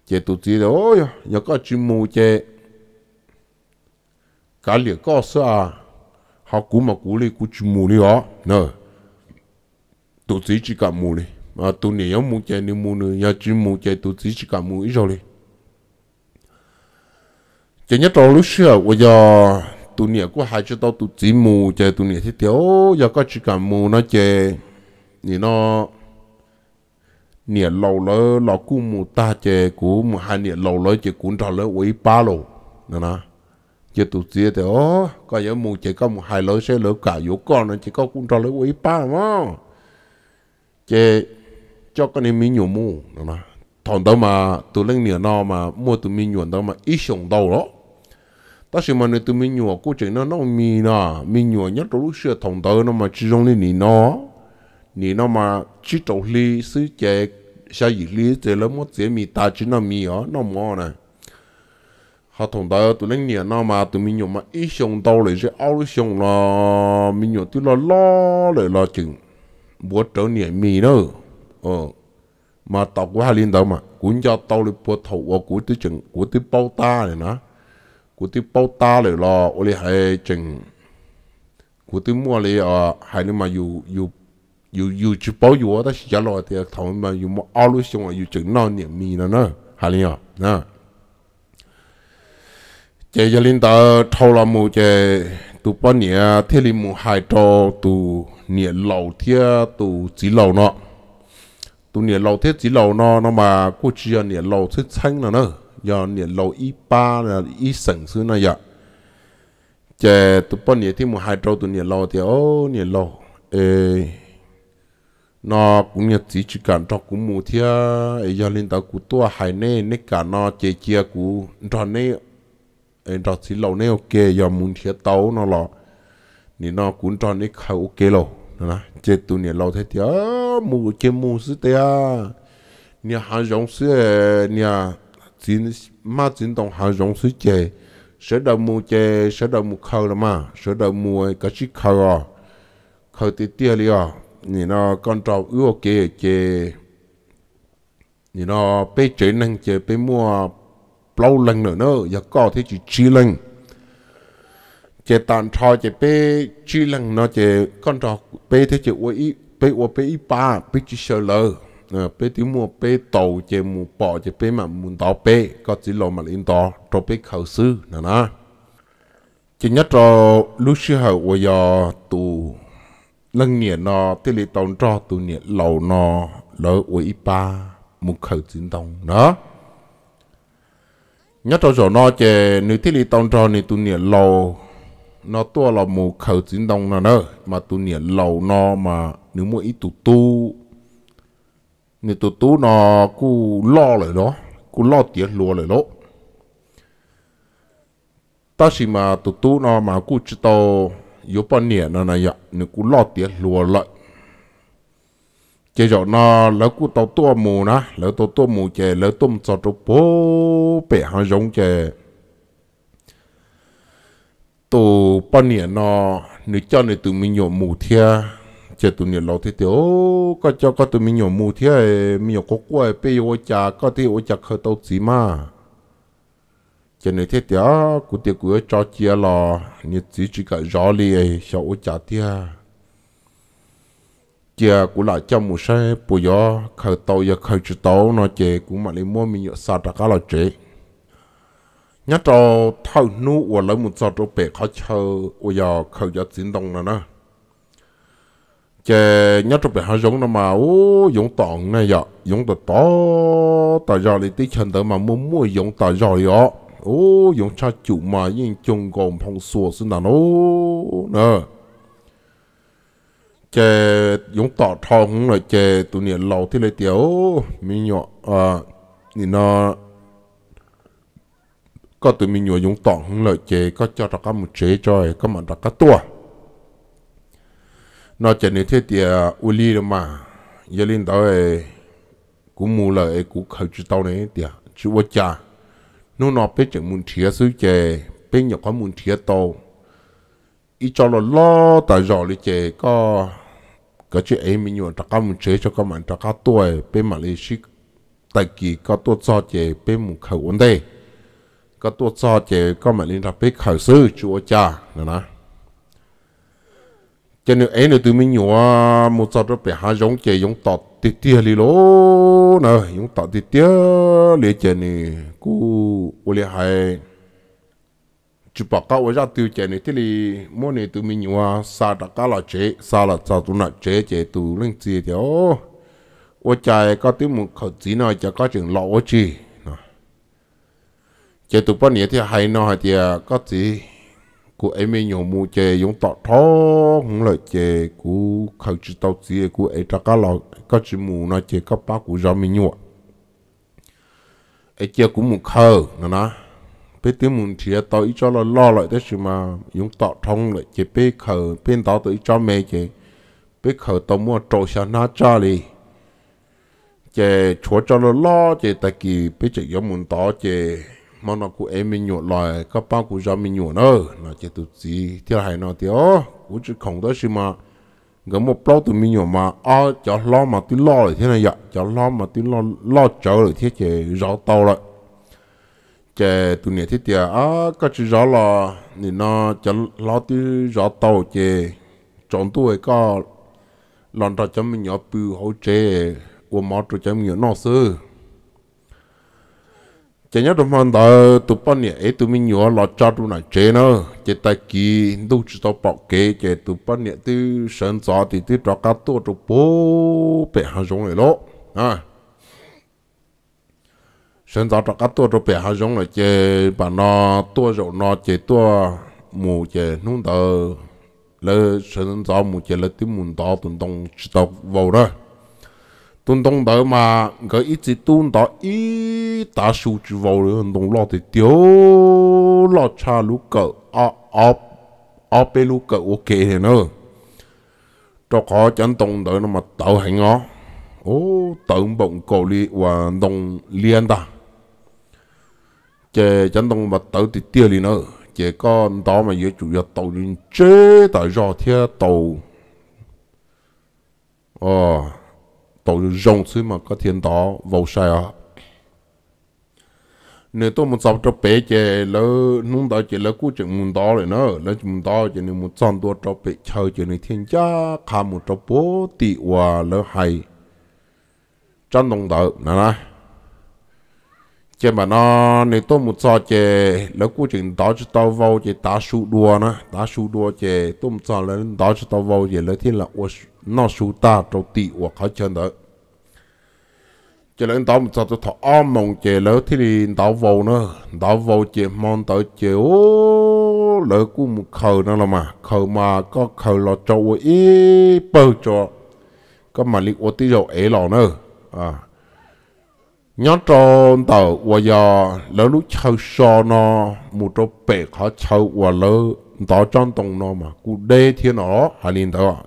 giờ tụi thì thì ô giờ có chuyện mù chè cả liệt có sợ à? họ cú mà cú đi cú chuyện mù đi ó nè tụi thì chỉ cả mù đi mà tụi này giống mù chè này mù nữa giờ chuyện mù chè tụi thì chỉ cả mù ít rồi đi chỉ nhất trong lúc xưa bây giờ tu nè có hai chữ tao tu chỉ mù chơi tu nè thế thiếu giờ có chỉ cả mù nó chơi thì nó nè lâu lỡ lọ cú mù ta chơi cú mù hai nè lâu lỡ chơi cú đó lỡ quấy ba lô nè nè chơi tu chỉ thì ó có giờ mù chơi có mù hai lỡ sẽ lỡ cả yếu con nó chỉ có cú đó lỡ quấy ba mà chơi cho con em mình nhiều mù nè nè thằng đó mà tụi lên nè nó mà mua tụi mình nhuận đó mà ít sống đâu đó ta xem mà người tụi mình nhổ cô chỉ nó nó mì nà mi nhổ nhất rồi lúc xưa thòng tơ nó mà chỉ trong lên nỉ nó nỉ nó mà chỉ trâu li sứ chè sao gì li chè lắm mất chè mi ta chỉ nó mi ó nó mò này họ thòng tơ tụi lên nỉ nó mà tụi mình nhổ mà ít xong tàu lại sẽ ao lúc xong là mi nhổ tụi nó lo lại lo chừng bữa trở nỉ mi đó ờ mà tàu hai liên đâu mà cũng cho tàu lên bữa thầu của tụi chừng của tụi bao ta này nó กูติเป้าตาเลยรอโอเลไฮจึงกูติมัวเลยอ่ะไฮนี่มาอยู่อยู่อยู่อยู่จุดเป้าอยู่แต่สิจะรอเดี๋ยวทำมาอยู่มัวอาลุชงอยู่จึงนอนเนี่ยมีนะเนอะฮะเนี่ยนะเจยลินตาทอลามูเจตูป้อนเนี่ยเทลิมูไฮโตตูเนี่ยเหล่าเทียตูจีเหล่าเนาะตูเนี่ยเหล่าเทียจีเหล่าเนาะเนาะมากูเจียเนี่ยเหล่าเทียชั้นนะเนอะ giờ nè lâu ít ba là ít sừng xứ này giờ chè tụi bọn nè thì một hai trâu tụi nè lâu thì ô nè lâu ê nó cũng nhật chỉ chỉ cần cho cũng mua thia ấy linh lên cũng tua hai nè nè cả nó chè chia cũng cho nè ấy cho chỉ lâu nè ok giờ muốn thia tàu nó lo, nè nó cũng cho nè khai ok lâu nè chè tụi nè lâu thế thì ô mua chè mua sứ à, nè hàng giống sứ nè chín mà chín đồng hàng rong suy chè sẽ đầu mua chè sẽ đầu mua khâu là mà sẽ đầu mua cái chiếc khâu à khâu tí tia li à, à. nhìn nó con trâu ước kì chè nhìn nó bé chế năng chè bé mua lâu lần nữa nữa giờ có thế chỉ chi lần chè tàn trò chè bé chi lần nó chè con trâu bé thế chè uy bé uy bé ba bé chỉ sợ lờ à bé tí mua bé tàu chè mua bò chè bé mà muốn tàu bé có chỉ lo mà lên tàu cho bé khẩu sư nè nè chỉ nhất cho lúc xưa hậu của giờ tù lần niệm nó tí lì tàu cho tù niệm lầu nó lỡ của ba một khẩu chính tông đó nhất cho chỗ nó chè, nếu tí lì tàu cho nếu tù niệm lầu nó tua là một khẩu chiến tông nào nữa mà tu niệm lầu nó mà nếu mua ít tù tu nên tụt tú nó cú lo lại đó cú lo tiền lúa lại đó ta chỉ mà tụt tú nó mà cú chỉ tao yếu bao nhiêu nó này vậy nên cú lo tiền lúa lại chế giờ nó lỡ cú tao tua mù nó lỡ tàu tua mù chế lỡ tôm sò trâu bố bẻ hàng giống chế tụ bao nhiêu nó nếu cho nên tụi mình nhổ mù thia chế tụi nhiều lâu thế thì ô có cho có tụi mình nhiều mù thế mình có quay bây giờ cha, có thì ô cha khởi tàu gì mà chế này thế thì á cụ tiệc cụ cho chia lò như chỉ chỉ cả rõ li ấy e sao ô chả thế chia cụ lại cho một xe bây giờ khơi tàu giờ khởi chỉ tàu nó chế cụ mà lấy mua mình nhiều sao ra cả là chế nhất là thâu nu và lấy một sao trò bể khó chơi ô giờ khơi giờ chính đông rồi nè chè nhớ trong bài hát giống nó mà ô giống tỏng này giờ giống tỏ to tỏ giờ lấy tí chân tới mà muốn mua giống tỏ giờ đó ô giống cha chủ mà nhưng chung gồm phong sùa xin là nó nè chè giống tỏ thong là chè tụi nè lâu thì lấy tiểu mi nhọ à thì nó có tụi mi nhọ giống tỏng là chè có cho ra các một chế cho có mà ra các tua nó chỉ nên thiết địa u li rồi mà giờ lên đó ấy cũng mua lại cũng khởi chữ đâu này thì chữ quốc gia nó nó biết chừng muốn thiệt sự chè biết nhiều cái muốn thiệt tao ý cho nó lo tại giờ lấy chè có cái chỉ em mình nhọn trắc muốn chế cho các bạn trắc tuổi bên mà lấy xí tại kỳ có tôi cho chè bên một khẩu vấn đề có tôi cho chè có mà lên là biết khởi sự chữ quốc gia nữa nè cho nên anh nữa tụi mình nhỏ một giờ đó phải hai giống chè giống tọt tít tía li lô nè giống tọt tít tía li chè này cú ô li hay chụp bạc cao với ra tiêu chè này tít li mỗi nè tụi mình nhỏ xa đã cá là chế xa là xa tụi nó chế chế tụi lên chơi thì ô ô chạy có tiếng một khẩu chỉ nói cho có chuyện lọ ô chi chế tụi bao nhiêu thì hay nó thì à, có gì กูไอ้ไม่ยอมมูเจยงต่อท้องเลยเจกูเขาจะตอเสียกูไอ้ตะก็เราก็จะมูนะเจก็ป้ากูยอมไม่หยวไอ้เจกูมูเขานะนะไปตีมุนเทียต่ออีจอเราล่อเลยแต่ชิมายงต่อท้องเลยเจไปเขาเป็นต่อตัวอีจอเมเจไปเขาต่อมัวโจชนะจ้าเลยเจชัวจอเราล่อเจตะกี้ไปเจยมุนต่อเจ mà nó cũng em mình nhổ lại các bạn cũng cho mình nhổ nữa là chỉ tự gì thiệt hại nó thì ó cũng chỉ không đó xí mà cái một bao từ mình nhổ mà à cho lo mà tụi lo rồi thế này vậy cho lo mà tụi lo lo chờ rồi thế chỉ rõ tàu rồi chè tụi này thế thì à cái chỉ rõ là thì nó cho lo tụi rõ tàu chè chọn tụi có lần đầu cho mình nhổ bự hỗ trợ của mót cho mình nhổ nó xưa chỉ nhớ tụi mình đợi tụi bọn nhỉ ấy tụi mình nhớ lo cho tụi nó chế nó chỉ tại kỳ đâu chỉ tao bảo kế chỉ tụi bọn nhỉ tư sân gió thì tư cho cá tụi tụi bố bé hàng giống này lỗ à sân gió cho cá tụi tụi bé hàng giống này chỉ bà nó tụi rồi nó chỉ tụi mù chỉ nung đờ lỡ sân gió mù chỉ lỡ tụi mù đó tụi đông chỉ tao vào rồi 东东的嘛，个一直东到一大数据网络弄落的丢落差路个啊啊啊被路个 OK 的呢，都可真东的那么倒行哦，哦等 bọn 狗哩话弄连的，这真东嘛倒的丢哩呢，这个倒嘛也主要倒人这的绕天倒，哦。tổ rong chứ mà có thiên đó vô sai à nếu tôi muốn sắp cho bé chè lỡ nung đó chè lỡ cú chè muốn đó rồi nữa lỡ muốn đó chè nếu muốn chọn đồ cho bé chơi chè nếu thiên gia khá muốn cho bố tỷ hòa lỡ hay trong đồng tử nè nè chế mà nó nếu tôi một giờ chế lỡ cú chừng đó cho tao vào chế tá sú đua nó tá sú đua chế tôi một giờ lỡ đó cho tao vào chế lỡ thiên là ô nó sú ta trâu tị ô khó chân đó chế lỡ đó một giờ tôi thọ om mong chế lỡ thiên là đó vào nó đó vào chế mong tới chế ô lỡ cú một khờ nó là mà khờ mà có khờ là trâu ý bơ cho có mà lý ô tí dầu ế lọ nữa à nhớ cho tờ và giờ lỡ lúc chơi so nó một chỗ bể khó chơi qua lỡ tao chọn tông nó mà cú đê thiên nó hà liền tao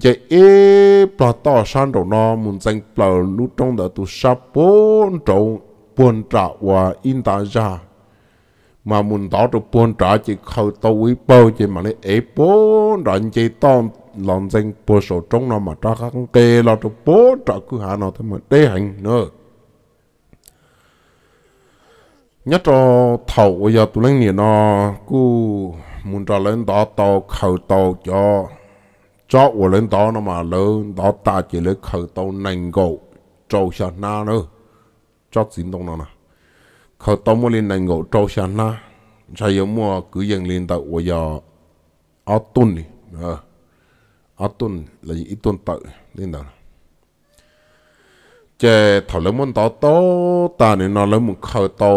chế ế bà tỏ san đầu nó muốn dành bà lúc trong đó tu sắp bốn trâu, buồn trả và yên ta ra mà muốn tỏ được buồn trả chỉ khâu tao quý bao chỉ mà lấy ế bốn đoạn chế tông lòng dành bộ sổ trong nó mà trả khăn kê là được bốn trả cứ hạ nó thôi mà đê hành nữa nhất cho thầu bây giờ tụi lên nhìn nó cú muốn cho lên đó tàu khẩu tàu cho cho của lên đó nó mà lớn đó ta chỉ lấy khẩu tàu nành gầu trâu xa na nữa cho xin đông nó nè khẩu tàu mua lên nành gầu trâu xa na sai giờ mua cứ dần lên tàu bây giờ ở tuần đi ở tuần là gì ít tuần tàu lên đó chế thảo lấy muốn đó to ta nên nó lấy muốn khởi to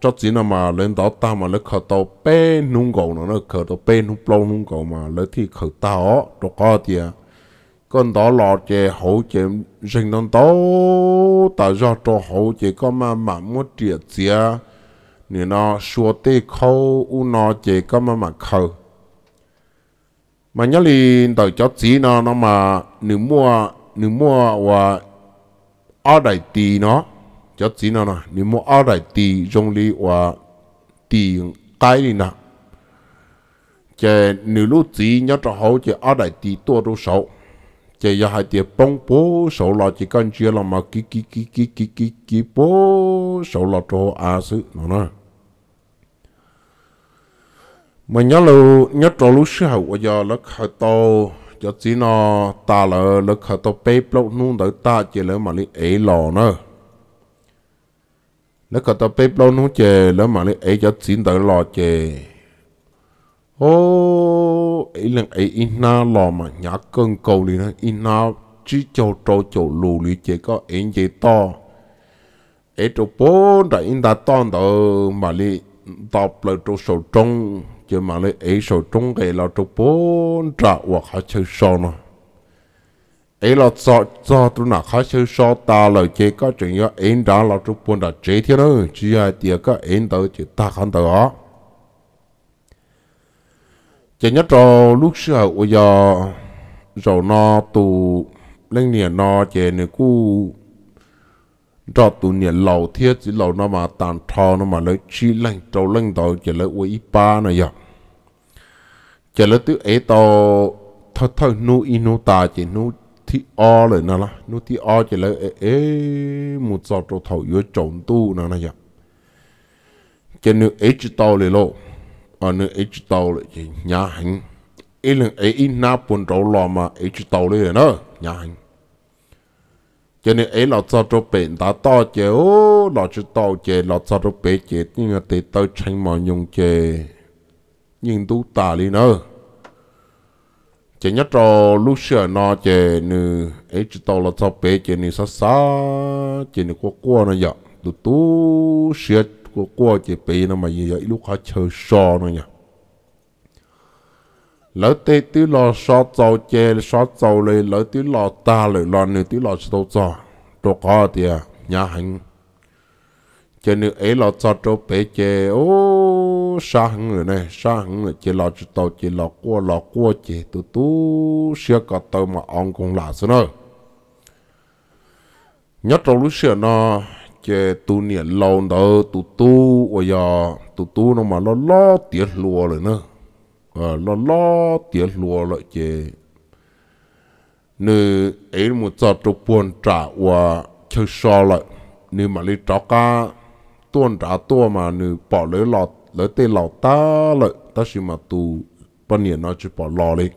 cho chỉ là mà lên đó ta mà lấy khởi to bé nung gầu nó nó khởi to bé nung plau nung gầu mà lấy thì khởi to đó có thì con đó lọ chế hậu chế sinh nó to ta do cho hậu chế có mà mà muốn triệt chia nên nó xua tê khâu u nó chế có mà mà khởi mà nhớ liền tờ cho chỉ nó nó mà nếu mua nếu mua và ở đại tì nó cho chỉ nó nè nếu mà ở đại tì trong lý và tì cái đi nè chế nếu lúc chỉ nhớ cho hậu chế ở đại tì tua đủ sầu chế giờ hai tiệp bông bố sầu là chỉ cần chia là mà kí kí kí kí kí kí kí bố sầu là cho à sự nè mà nhớ lâu nhớ cho lúc sau giờ là khởi tàu cho chỉ nó ta là lực khởi tàu bê bốc nung tới ta chỉ là mà lý ấy lò nữa lực khởi tàu bê bốc nung chè là mà lý ấy cho chỉ tới lò chè ô ấy lần ấy na lò mà nhá cơn cầu lý nó na chỉ châu trâu châu lù lý chè có ấy chè to ấy chỗ bốn đại in ta to đó mà lý đọc lời chỗ sầu trông chứ mà lấy ấy sầu trung cái là trục bốn trả hoặc họ chơi sò nó ấy là cho cho tụi nào khó chơi so ta lời chơi có chuyện do ấy đã là trục bốn đã chế thế đó chỉ hai tiệc có ấy tới chỉ ta không tới đó chỉ nhất cho lúc xưa bây giờ rồi nó tụ lên nhà nó chỉ nữa cũ cho tụ nhà lầu thiết chỉ lầu nó mà tàn thò nó mà lấy chi lên trâu lên đầu chỉ lấy uy ba này vậy à cho lỡ tứ ấy tao thật thật nu inu ta chỉ nu thi o rồi nè là nu thi o chỉ lỡ ấy một giờ trâu thầu yếu trộn tu nè nè vậy cho nên ấy chỉ tao rồi lo à nơi ấy chỉ tao rồi chỉ nhà hành ấy là ấy na buồn trâu lo mà ấy chỉ tao rồi nè nhà hành cho nên ấy là cho trâu bệnh đã to chế ô là chỉ tao chế là cho trâu bệnh chế nhưng mà để tao tránh mà nhung chế nhưng tu tà li nơ chỉ nhất trò lúc xưa nó chỉ nữ ấy chỉ tao là sao bé chỉ nữ xa xa, chỉ nữ qua qua nó vậy dạ. tu tu xưa qua qua chỉ bé nó mà như vậy lúc họ chơi sò nó vậy lỡ tê tí lò sò tàu chè sò tàu lấy lỡ tí lò ta lấy lỡ nữ tí lò sò tàu cho đồ có thì à, nhà hành cho nên ấy là cho cho bé chè ô sa hưng rồi này sa hưng rồi chè lọ chỉ tàu chè lọ qua lọ qua chè tu tu xia cả tàu mà ông cũng là sao nữa nhất trong lúc xia nó chè tu niệm lâu đó tu tu ôi giờ tu tu nó mà lo lo tiền lúa rồi nữa à, lo lo tiền lúa rồi chè nữ ấy một giờ trong buồn trả qua chơi so lại nếu mà đi trò cả ตัวราตัวมาเนึ่งปอเลยหลอดเลยเตหลอดตาเลยตาชิมาตูปนนี่น่าจะปอหลอเลย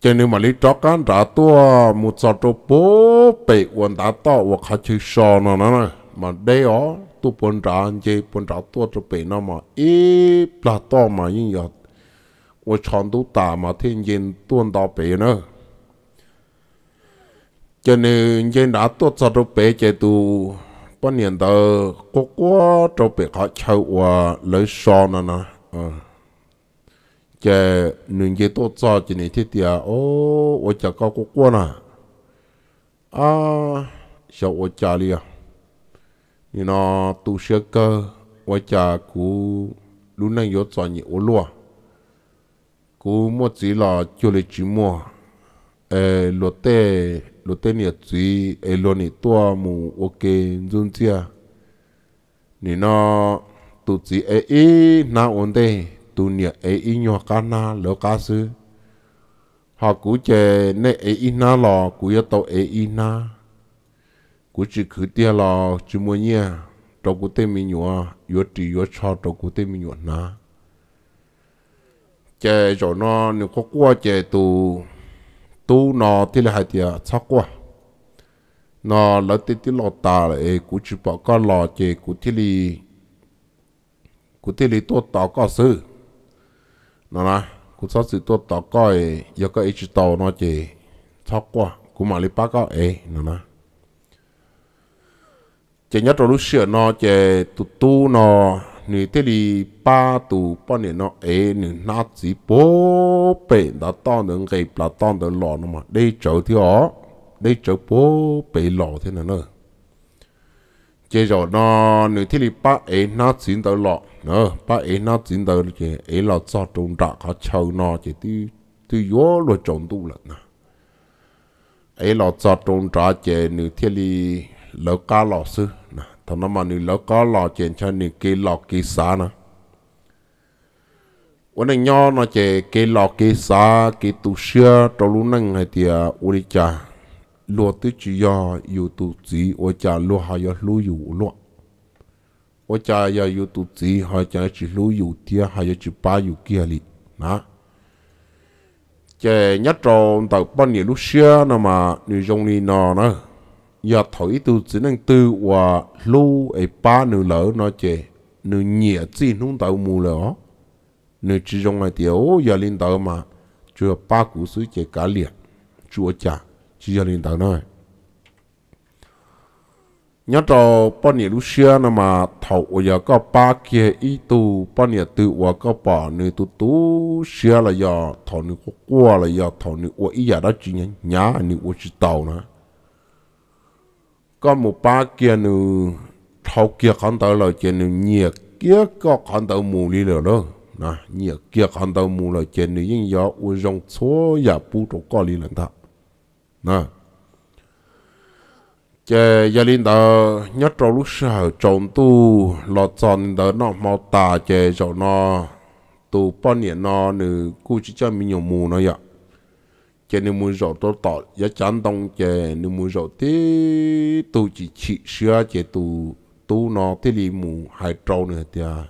เจนี่มาลิจอกันราตัวมุอจโปเปวันตาต่อว่าขขาชิอชอนน่นะมาได้ยวอตัวปนราเจปนราตัวจะเปน่ามาเอปลาต่อมายิ่งยอดว่าชอนตัวตามาเทียนเย็นตัวต่อเปเนอะเจนี่เย็จราตัวอะเปเจตู bọn nhiêu đó có có trâu bị họ chậu và lấy so nó nè ờ. chè nương chế tốt cho chỉ này thiết tiệt à, ô ô chả có có có nè à sao ô chả liền à? như nó tu sửa cơ ô chả cú lũ này yếu cho nhị ô lúa cú mua chỉ là chưa lấy chỉ mua ờ lúa tê lo teni atui eloni tua mu oke nzuntia ni no tu tsi e i na onde tu nia e i nyo kana lo kasu họ cú chè nè e i na lò cú yo tàu e i na cú chỉ khử tia lò chỉ mua nhia trâu cú tê mi nhua yo trì yo cho trâu cú tê mi nhua na chè chỗ nó nếu có qua chè tu tu nó thì là hai tia chắc quá nó là tí tí lọ tà là ấy cũng chỉ bảo có lọ chè cũng thì lì cũng thì lì tốt tao có sự nó là cũng sao sự tốt tao có ấy giờ có ít tàu nó chè chắc quá cũng mà lì bác có ấy nó là chè nhất rồi lúc xưa nó chè tu tu nó 女这里巴杜半年了，哎，你那只波北那当人给那当人老了嘛，你走的哦，你走波北老的呢。接着呢，女这里巴哎那真的老，呢巴哎那真的这哎老早中大他抽呢，这都都有了中度了呢。哎老早中大这女这里老家老师。ทนมานี่แล้วก็หล่อเจนชนี่กีหลอกกีสานะ วันนี้ย่อนะเจกีหลอกกีสากีตุเชื่อตรุนั่งให้เตียอุริจาลัวติจิยาอยู่ตุจีโอจาลัวหายลูอยู่ลัวโอจายาอยู่ตุจีหายจาจิลูอยู่เตียหายจิปาอยู่เกียลิ นะเจยัดตรงแต่ป้อนเนี่ยลูเชื่อนะมานี่จงนี่นอนะ giờ thổi tu chỉ năng tư và lu ấy ba nửa lỡ nói chè nửa nhẹ chi không tạo mù lỡ nửa chỉ trong này tiểu giờ lên tàu mà chưa ba cú sứ chè cá liền chúa chả chỉ giờ lên tàu nói nhớ cho ba nhẹ lúc xưa nè mà thổi giờ có ba kia ý tu ba nhẹ tự và có bỏ nửa tu tu xưa là giờ thổi nửa qua là giờ thổi nửa ý giờ đó chỉ nhá nhá nửa chỉ tàu nữa có một ba kia nữ thâu kia con tàu là chuyện nữ nhiệt kia có con tàu mù lý rồi đó nà nhiệt kia con tàu mù là chuyện nữ nhưng do u rong số giả bu chỗ có lý lần thọ nà chè gia đình đó nhất trong lúc sau trồng tu lọt tròn đó nó mau tà chè cho nó tu bao nhiêu nó nữ cú chỉ cho mình nhiều mù nó vậy dạ chế nên muốn rõ tôi tỏ giá chán đông chế nên muốn rõ thế tôi chỉ chỉ xưa chế tu tu nó thế li mù hai trâu nữa thì à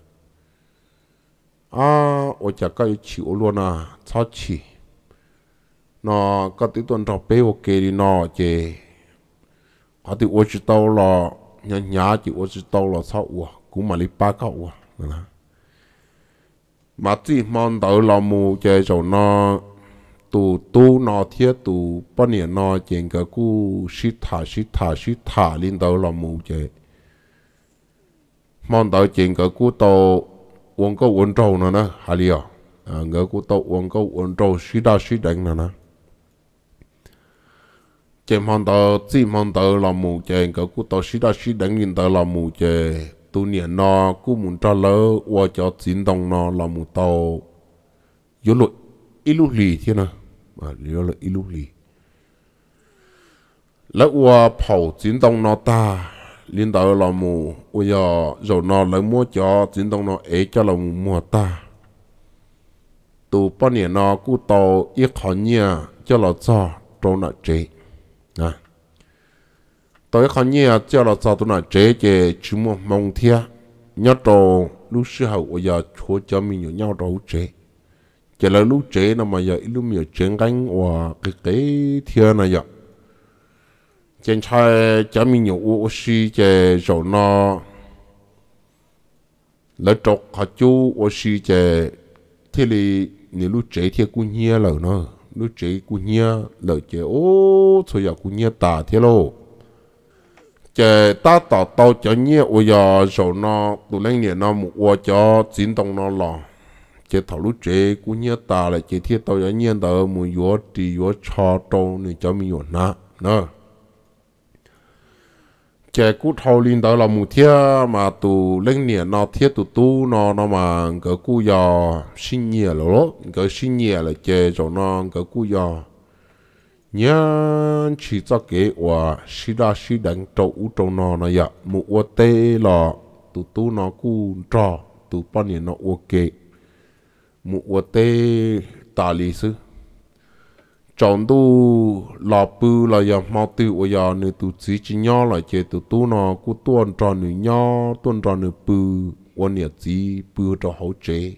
à ở chả cái chỉ ở luôn à sao chỉ nó có tí tuần trò bé ok đi nó chế có tí ở chỗ tao là nhà nhà chỉ ở chỗ tao là sao ủa cũng mà đi ba cậu à mà chỉ mong đợi là mù chế rồi nó tu tu nó thiết tu bao nhiêu nó chuyện cái cú sĩ thả sĩ thả sĩ thả lên đầu là mù chơi mong đầu chuyện cái cú tàu uống có uống trâu nữa nè hà li à. à ngỡ cú tàu uống có uống trâu sĩ đa sĩ đánh nữa nè chơi mong đầu chỉ mong đầu là mù chơi cái cú tàu sĩ đa sĩ đánh lên đầu là mù chơi tu niệm nó cú muốn trả lỡ qua cho chính đồng nó là mù tàu yếu lụi ít lúc lì thế nào 啊，你了一路里，那我跑进到那大，领导老母，我要绕那来摸脚，进到那哎家老母摸大，都半年那古到一行年，叫老早到那这啊，到一行年叫老早到那这这出么蒙天，要到。lúc sau ở giờ chỗ cho mình nhớ nhau đâu chế giờ là lúc chế nó mà giờ lúc miêu chế gánh và cái cái thiên này giờ trên trái chả mình nhiều ô xí chế rồi nó lỡ trọc hạt chú ô xí chế thế thì nhiều lúc chế thì cũng nhia lỡ nó lúc chế cũng nhia lỡ chế ô thôi giờ cũng nhia tả thế lô chế ta tao tao chả nhia ô giờ rồi nó tụi lên nhia nó một ô cho chính tông nó lòng chế thảo lúc chế cũng nhớ ta là chế thiết tao nhớ nhiên tao muốn yếu thì yếu cho trâu nên cho mình yếu nã nè chế cú thâu linh đó là một thiết mà tụ lên nè nó thiết tụ tu nó nó mà cái cú giò sinh nhẹ lỗ cái sinh nhẹ là chế cho nó cái cú giò nhớ chỉ cho kế và xí đa xí đánh trâu u trâu nó nó ya một ô tê là tụ tu nó cú trò tụ bao nhiêu nó ok mu wo te ta li sư chọn tu lò bư là giờ mau tư của giờ nữ tu chỉ chỉ nhau là chế tu tu nó cũng tuôn tròn nữ nhau tuôn tròn nữ bư quan nhật gì bư cho hậu chế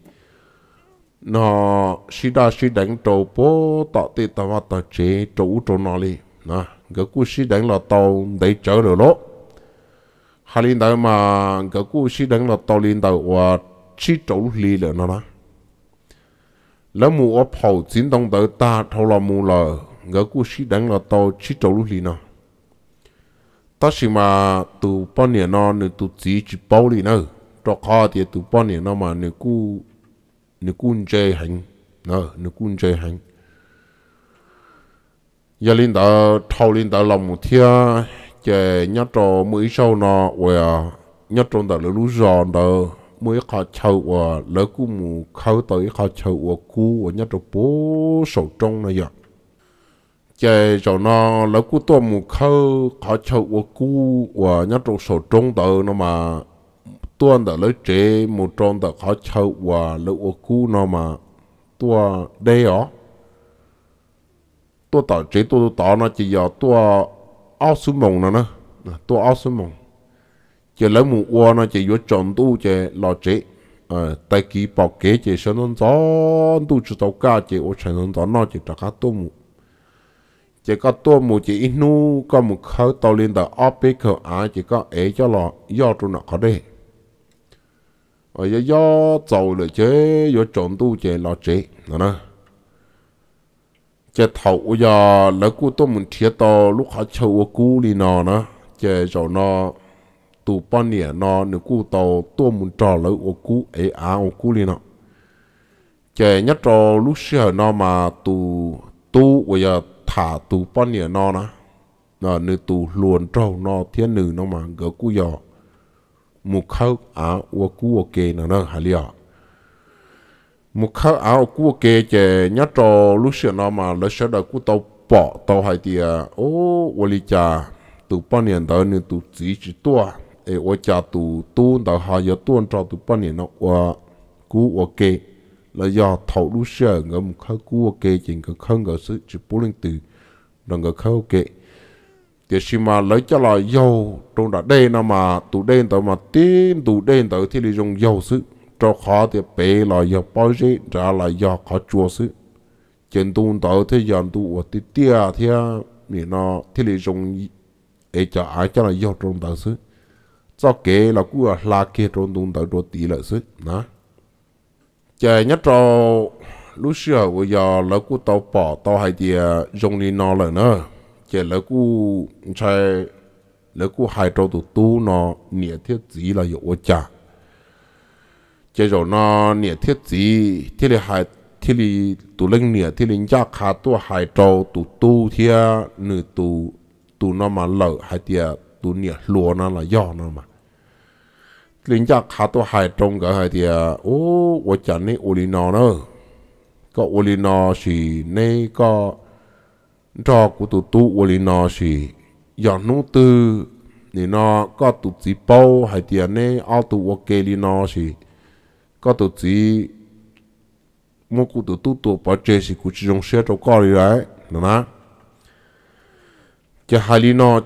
nó xí đa xí đánh trâu bố tạo tê tạo hoa tạo chế trâu trâu nó đi nè cái cú xí đánh là tàu để chở được lỗ hai linh đại mà cái cú xí đánh là tàu linh đại và chỉ trâu lì là nó đó แล้วมูอพอจินต้องเตอตาเท่าละมูละเงากูชีดังละโตชิโจลุลีเนาะตาชิมาตูป้อนเนี่ยนอนตูจีจีเป้าลีเนาะตอคอเตียตูป้อนเนี่ยนอมาเนกูเนกูเจหังเนาะเนกูเจหังยาลินตาเท่าลินตาลำมูเทียเจยัดจอมือเช้าเนาะเวียยัดจงตาเลลุจอนเด้อ mới khó chầu ở lỡ cú mù khâu tới khó chầu ở cú ở nhất rồi bố sầu trong này vậy chạy cho nó lỡ cú to mù khâu khó chầu ở cú ở nhất rồi sầu trong tới nó mà tuần đó lỡ chế mù trong đó khó chầu ở lỡ ở cú nó mà tua đây ó tua tao chế tua tao nó chỉ giờ tua áo xuống mộng nó nữa tua áo xuống mộng chỉ lấy một qua nó chỉ vô chọn tu chỉ lo chế à, tại kỳ bảo kế chỉ sơn nó gió đủ chỉ tàu cá chỉ ô sơn nó gió nó chỉ trả cá tu mù chỉ có tu mù chỉ ít nu có một khâu tàu lên tàu áp bê khâu á chỉ có ế cho lo do trụ nó có đây ở ờ, do do tàu lửa chế vô chọn tu chỉ lo chế nó nè chỉ thầu giờ lấy cú tu mình thiệt tàu lúc họ chơi cú đi nọ nè chỉ cho nó tu bọn nè nó nếu cú tàu tua muốn trò lỡ ô cú ấy á ô cú liền nó chè nhất trò lúc xưa nó mà tu tu bây giờ thả tu bọn nè nó nà nó nếu tu luồn trâu nó thiên nữ nó mà gỡ cú giò một khâu á ô cú ô kê nó nó hà liền một khâu á ô cú ô kê chè nhất trò lúc xưa nó mà lỡ xưa đời cú tàu bỏ tàu hay thì ô ô lý cha tu bọn nè đó nếu tu chỉ chỉ tua 诶，我家都都到下要多找都半年了，我估我给了要投入些，我们看估我给整个看个是只不能 từ là người khâu kệ thì khi mà lấy cho là dầu trong đã đây nó mà tụ đen tới mà tin tụ đen tới thì đi dùng dầu sự cho khó thì bể là dầu bao gì ra là dầu khó chua sự trên tụ tới thì dần tụ ở tí tia thì mình nó thì đi dùng ấy cho ai cho là dầu trong tới sự cho kế là cú là la kia trốn tung tới trốn tí là sức nè chờ nhất trò lúc xưa của giờ là cú tàu bỏ tàu hay thì dùng đi nó là nữa chờ là cú chơi là cú hai trâu tụ tu nó nhẹ thiết gì là dụ cha chờ rồi nó nhẹ thiết gì thiết là hai thiết là tụ linh nhẹ thiết linh cha khá tu hai trâu tụ tu thiết nữ tụ tụ nó mà lợ hai tiệt tu nia lúa là do mà linh giác khá tu hai trong cái hai thì à, ô ô chẳng ô li nó nữa có ô li nó thì nay có cho của tu tu ô li nó thì do nung tư thì có tu chỉ bao hai thì à, nay ao tu ô kê li nó có tu chỉ mua cụ tu tu tu bảo chế thì dùng xe cho coi đấy nè cái hà lý mà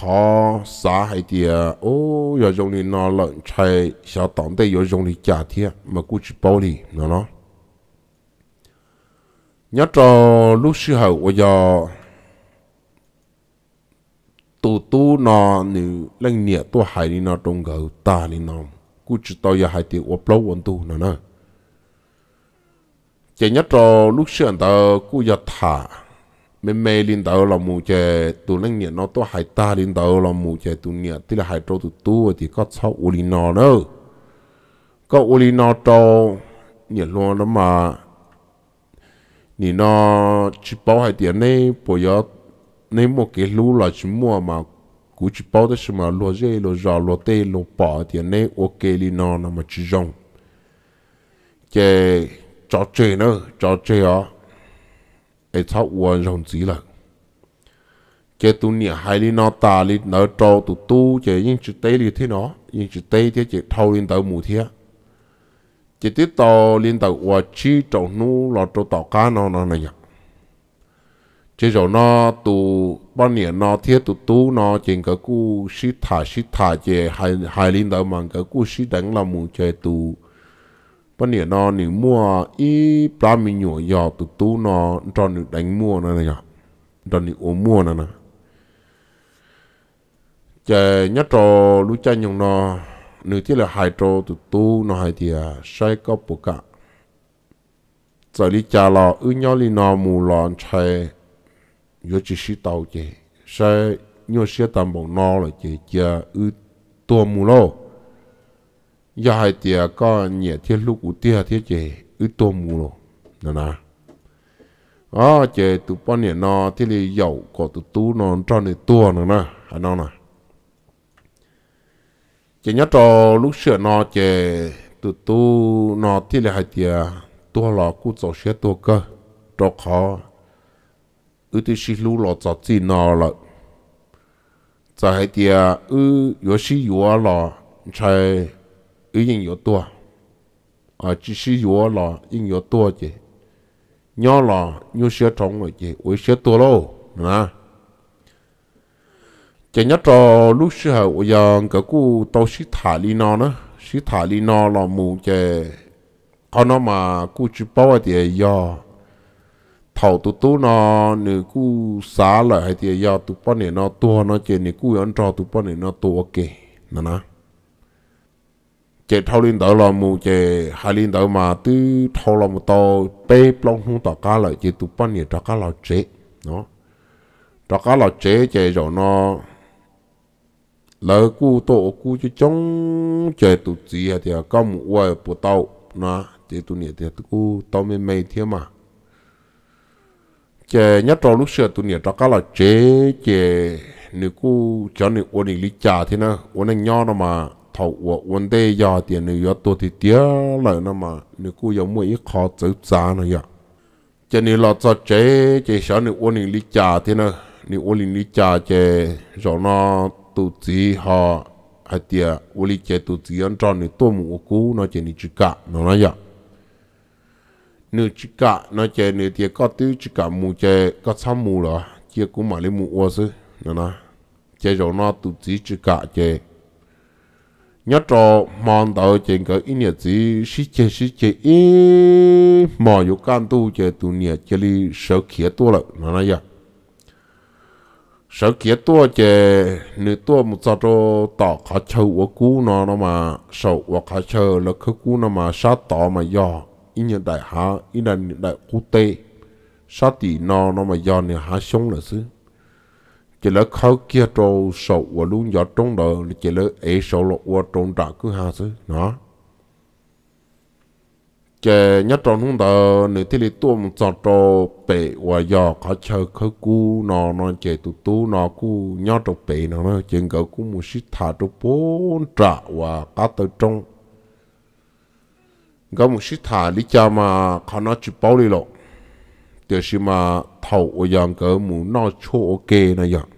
khó hay dùng dùng nó nó sao cứ chỉ bảo nó. nhớ cho lúc sau, hậu của giờ tu tu nó nữ lên nhẹ tu hà lý nó trong gấu ta lý nó cứ chỉ tao giờ hay tiêu ốp lâu vẫn tu nó nó. chỉ nhớ cho lúc sau anh ta cứ giờ thả mẹ mẹ linh đạo là mù chè tu năng nhiệt nó to hải ta linh đạo là mù chè tu nhiệt tức là hải trâu tụ tu thì có sáu u linh nó nữa, có u linh nó cho nhiệt luôn đó mà nì nó chỉ bảo hai tiền này bây giờ này một cái lũ là chỉ mua mà cứ chỉ bảo đó là mà lo dễ lo già lo tê lo bỏ tiền này ok linh nó là mà chỉ dùng chè trò chơi nữa cho chơi à ai cháu uốn rồng chỉ là cái tu niệm hai lý nó ta lý nở trâu tu tu chế những chữ tây lý thế nó những chữ tây thế chỉ thâu liên tàu mù thế chế tiếp tàu liên tàu và chi trâu nu lo trâu tàu cá nó nó này nhở chế rồi nó tu bao niệm nó thế tu tu nó chỉ cái cú sĩ thả sĩ thả chế hai hai liên tàu mà cái cú sĩ đánh là mù chế tu bọn nhiệt nó nếu mua ý ba mình nhỏ nhỏ tụ tụ nó cho nếu đánh mua nó này nhở cho nếu uống mua nó nè chờ nhất trò lũ cha nhung nó nếu thế là hai trò tụ tụ nó hai thì sai có bộ cả giờ đi cha lò ư nhau đi nò mù lòn chơi yo chỉ sĩ tàu chơi sai nhau sĩ tầm bộ nò là chơi chơi ư tua mù lò giờ hai tia có nhẹ thiết lúc của tia thiết chế ứ tô mù rồi nè nè ó chế tụ bọn nhẹ nó thiết li dầu có tụ tú non cho này tua nè nè hà nó nè chế nhớ cho lúc sửa nó chế tụ tú nó thiết li hai tia tua lọ cú cho xe tua cơ cho khó ứ tí xí lú lọ cho chi nó lợ cho hai tia ứ yếu xí yếu lọ chơi ý nhìn yếu tua à chỉ sử dụng là nhìn yếu tua chứ nhỏ là như sửa trống rồi chứ với sửa tua lâu nè chỉ nhớ cho lúc xưa hậu bây giờ cái cụ tàu sĩ thả đi nó nữa sĩ thả đi nó là mù chè họ nó mà cụ chỉ bảo thì do thầu tụ tụ nó nữ cụ xá lại hay thì do tụ bao nè nó tua nó chè nữ cụ ăn trò tụ bao nè nó tua ok nè nè chế thâu lên tới là mù chế hai lên tới mà tư thâu là một to bê plong không tàu cá lại chế tụ bắn nhỉ tàu cá là chế nó tàu cá là chế chế rồi nó lỡ cú tổ cú chứ chống chế tụ gì à thì có một vài bộ tàu nó chế tụ nhỉ thì cú tàu mấy mấy thế mà chế nhất trò lúc xưa tụ nhỉ tàu cá là chế chế nếu cú cho nếu ổn định lý trả thì nó ổn định nhau nó mà thầu wo vấn đề giờ tiền này giờ tôi thì tiếc lại dạ. nó mà nếu cô giờ mua ít khó chữ giá này Giờ cho nên là cho chế chế sợ nếu ôn lý trả thế nào nếu ôn lý trả chế rồi nó tụ chỉ họ hay tiếc ôn lý chế tụ chỉ anh tròn thì tôi mua cú nó chế này chỉ cả nó nói ạ dạ. nếu chỉ cả nó chế nếu tiếc có tiêu chỉ cả mua chế có tham mua rồi chỉ cũng mà lấy mua ô chứ nó nói chế rồi nó tụ chỉ chỉ cả chế nhớ trò mong tàu trên cái ý nghĩa gì xí chê xí chê ý mò yếu can tu chê tu nghĩa chê li sở khía tua lại nó nói vậy sở kia tua chè nữ tua một sao cho tạo khá châu của cú nó nó mà sầu và khá châu là khứ cú nó mà sát tạo mà do ý nhân đại há ý là đại cú tê sát tỷ nó nó mà do này há sống là xứ chỉ lỡ khâu kia trâu sầu và luôn gió trong đầu chỉ lỡ ấy sầu lọ và trốn trả cứ hà chứ nó chỉ nhớ trong hôm đó nếu thế thì tôi muốn chọn trâu bể và giò khó chờ khâu cú nó nó chỉ tụ tụ nó cú nhớ trâu bể nó nó chỉ gỡ cú muốn xịt thả trâu bốn trả và cá tới trong gỡ một xịt thả lý cha mà khó nó chịu bao đi lọ tiêu chí mà thầu ở dạng cái mù nó chua ok này dạng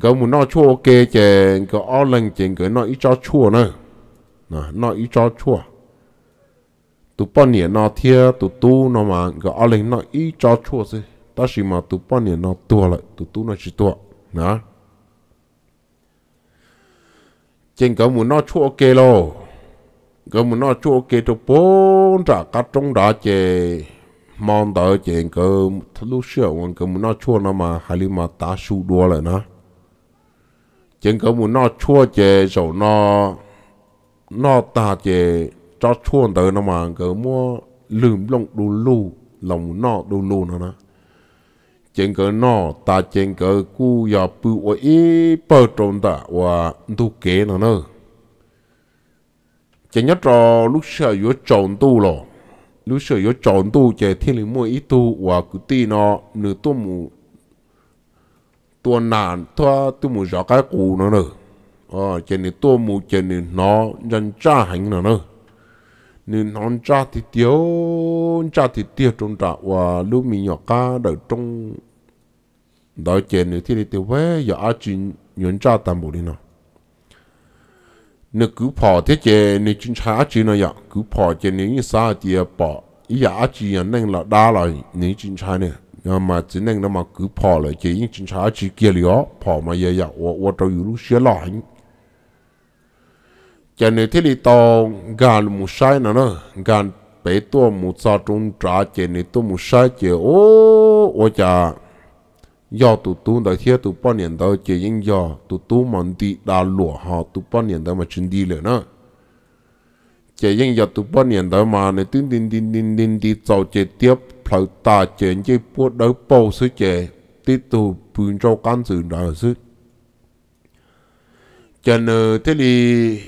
cái mù nó chua ok chè cái ao lần chè cái nó ít cho chua nữa nè nó ít cho chua tụ bao nhiêu nó thiê tụ tu nó mà cái ao lần nó ít cho chua chứ ta chỉ mà tụ bao nhiêu nó tua lại tụ tu nó chỉ tua nè chè cái mù nó chua ok lo cái mù nó chua ok tụ bốn trả cắt trong đó chè mong đợi chuyện cơ thật lúc xưa ông cơ muốn nói chua nó mà hay là mà tá su đua lại nó chuyện cơ muốn nói chua chè rồi nó nó ta chè cho chua tới nó mà cơ mua lườm lông đu lù lòng nó đu lù nó nó chuyện cơ nó ta chuyện cơ cu giờ bự ở ý bờ trộn ta và tu kế nó nó, chuyện nhất là lúc xưa vừa trộn tu rồi lúc sửa yếu chọn tu chế thiên lý mua ít tu và cứ tì nó nửa tu mù tu nản tu tu mù rõ cái cụ nó nữa ờ chế nửa tu mù chế nửa nó dân cha hành nó nữa nên non cha thì tiêu cha thì tiêu trong trạ và lúc mi nhỏ ca đời trong đời chế nửa thiên lý tiêu về giờ ai chuyện nhuận cha tam bộ đi nào นกูพอเทเจนจินชาจีนอยางกูพอเจนยี่สาเดียบอียาจีนนั่งละด่าละนจินชาเนี่ยามาจีนนั่งละมากูพอเลย เจนจินชาจีเกลียวพอมาเยียววัวตัวยูรู้เสียหลังเจนเที่ลีตองการมุชายนะนะการไปตัวมุซาจงจ้าเจนตัวมุชายเจโอ้ว่าจ้า do tụ tụ đại thiết tụ bao nhiêu đó chỉ những do tụ tú mòn đi đà lụa ha tụ bao nhiêu đó mà chân đi rồi nè, chỉ những do tụ bao nhiêu đó mà này tin tin tin tin tin đi tàu chỉ tiếp phải ta chỉ chỉ buốt đỡ bao số chỉ tiếp tụ bùn cho căn sự là chứ cho nên thế thì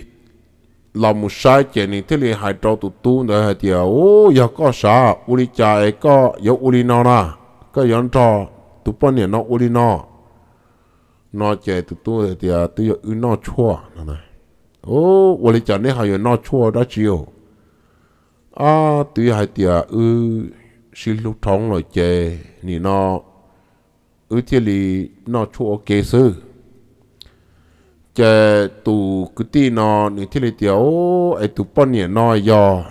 làm một sai chỉ này thế thì hai trâu tụ tụ nữa hay thì ô giờ có sao uli chạy có giờ uli nào na có giờ trâu tu bao nhiêu nó uli nó nó chơi tu tu thì tu yêu ư nó chua nè nè ô uli chơi này hay nó chua đó chịu à tu hay thì ư xin lúc thong rồi chơi nì nó ư chơi lì nó chua kế sư chơi tu cứ ti nó nì chơi lì tiểu ai tu bao nhiêu nó giờ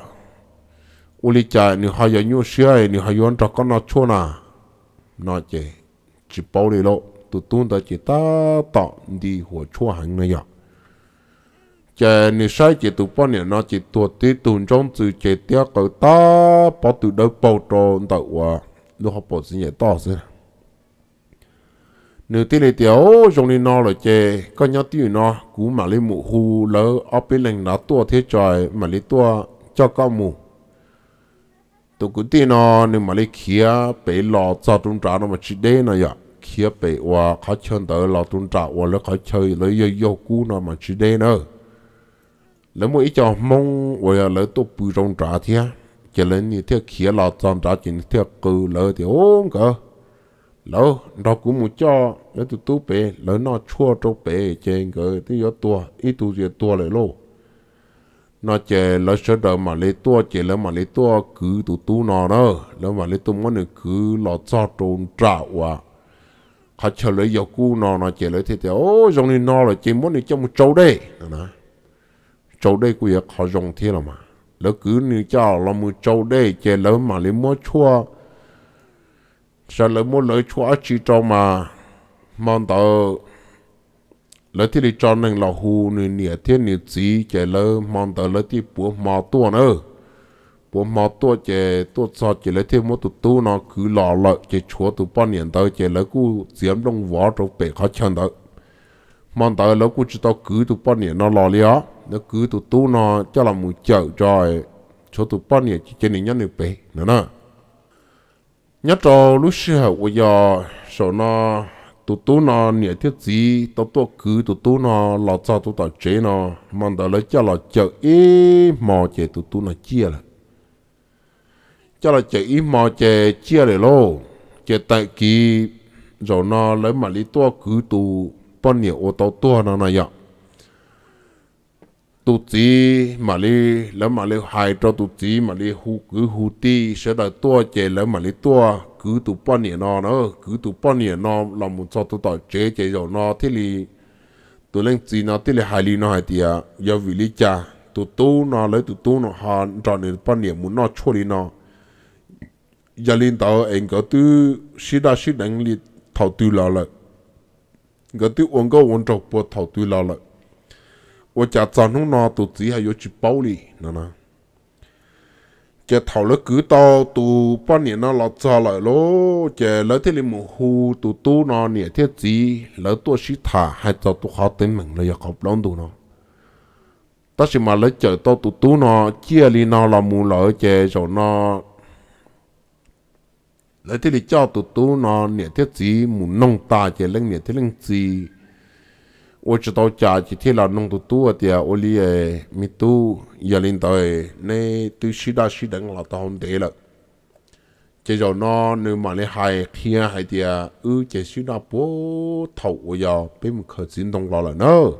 uli chơi nì hay yêu nhau xưa nì hay yêu anh trọc con nó chua na nó chơi chỉ bảo lì lộ tụ tụng đã chỉ ta tọ đi hồ chua hành này nhở chè nị sai chỉ tụ bao nhiêu nó chỉ tuột tí tụng trong từ chỉ tiếc cái ta bỏ tụ đâu bao tròn tàu à lúc học bỏ sinh nhẹ to rồi nếu tí lệ tiểu trong đi nó là chè có nhớ tiêu nó cú mà lấy mũ hù lỡ ốp bên lành nó tua thế trời mà lấy tua cho con mù tụ cú tí nó nếu mà lấy kia bể lò cho trung trả nó mà chỉ đế nó vậy kia bể và khó chân tới là tôn trả và là khó chơi lấy yêu yêu cú nó mà chỉ đây nữa lấy ít cho mong và lấy tổ bự trong trả thế chỉ lấy như thế kia là trong trả chỉ thế cứ lấy thì ôm cơ lỡ đó cũng một cho lấy tụ tụ bể lỡ nó chua trong bể trên cơ thì yếu tua ít tu gì tua lại lô nó chè lấy sơ đỡ mà lấy tua chỉ lấy mà lấy tua cứ tụ tụ nó đó lỡ mà lấy tụ muốn này cứ là cho trộn trả và họ chờ lấy dầu cu nò nò chờ lấy thế thì ô dùng này nò là chỉ muốn đi trong một châu đây nè châu đây của họ dùng thế là mà lỡ cứ như cho là một châu đây chờ lỡ mà lấy mua chua sao lỡ mua lấy chua chỉ cho mà mong tờ lỡ thì đi cho nên là hù nửa nửa thiên nửa gì chờ lỡ mong tờ lỡ thì búa mà tuần ơ bố mà tôi chè tôi sợ chè lấy thêm một tụ tu nó cứ lò lợi chè chúa tụ bao nhiêu tới chè lấy cú diễm đông võ trong bể khó chân tới mong tới lấy cú chỉ tao cứ tụ bao nhiêu nó lò lió nó cứ tụ tu nó cho là một chợ rồi chỗ tụ bao nhiêu chỉ chè này nhân được bể nữa nè nhất cho lúc xưa bây giờ số nó tụ tu nó nhẹ thiết gì tao tôi cứ tụ tu nó lò sao tụ tao chế nó mong tới lấy cho là chợ ý mò chè tụ tu nó chia là cho là chạy mò chè chia để lô chè tại kỳ rồi nó lấy mà lý tua cứ tù bọn nhiều ô tô tua nó này vậy tụ chỉ mà lý lấy mà lý hại cho tụ chỉ mà lý hú cứ hú ti sẽ là tua chè lấy mà lý tua cứ tụ bọn nhiều nó nó cứ tụ bọn nhiều nó là một số tụ tỏi chế chế rồi nó thế lý tụ lên chỉ nó thế lý hai lý nó hại tiệt à, do vì lý cha tụt tu nó lấy tụt tu nó họ tròn để bọn nhiều muốn nó chua đi nó gia đình tao anh có tư sĩ đa sĩ năng lực thầu tư lo lại có tư ông có ông trọc bộ thầu tư lo lại và cha chọn nó nó tụt chỉ hay chỉ bao lì nè nè chả thầu nó cứ tao tụ bao nhiêu nó lọt ra lại lô chả lỡ thế liền mù hù tụ tu nó nè thế gì lỡ tua sĩ thả hay cho tụ khó tính mình là giờ học lắm tụ nó ta chỉ mà lấy chợ tao tụ tu nó chia li nó là mù lỡ chả rồi nó lấy thế thì cho tụ tụ nó nè thiết gì muốn nông ta chỉ lên nè thiết lên gì ô chỉ tao trả chỉ thiết là nông tụ tụ thì à ô li à mi tu giờ lên tới nè tôi xí đa xí đằng là tao không để là chỉ cho nó nếu mà lấy hai kia hai thì à ừ chỉ sĩ đa bố thầu ô giờ bên một khởi chiến đồng lo là nó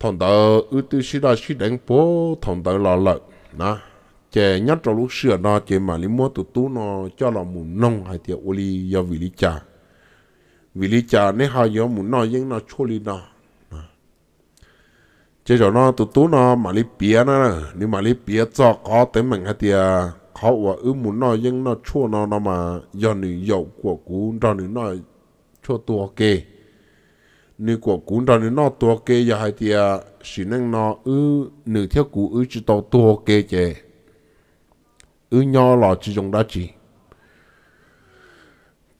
thằng đó ừ tu sĩ đa xí đằng bố thằng đó lo lợi nè chè nhất trong lúc sửa nó chè mà lý mua tụt tú nó cho là mù nông hay thì ô li do vì lý trà vì lý trà nếu hai giờ mù nó nhưng nó chua lý đó chè cho nó tụt tú nó mà lý bia nó nếu mà lý bia cho có tới mình hay thì họ và ư mù nó nhưng nó chua nó nó mà do nữ dậu của cú cho nữ nói chua tua kê nữ của cú cho nữ nó tua kê giờ hay thì à, xin năng nó ư nữ theo cú ư chỉ tàu tua kê chè ư nho lò chỉ dùng đó chỉ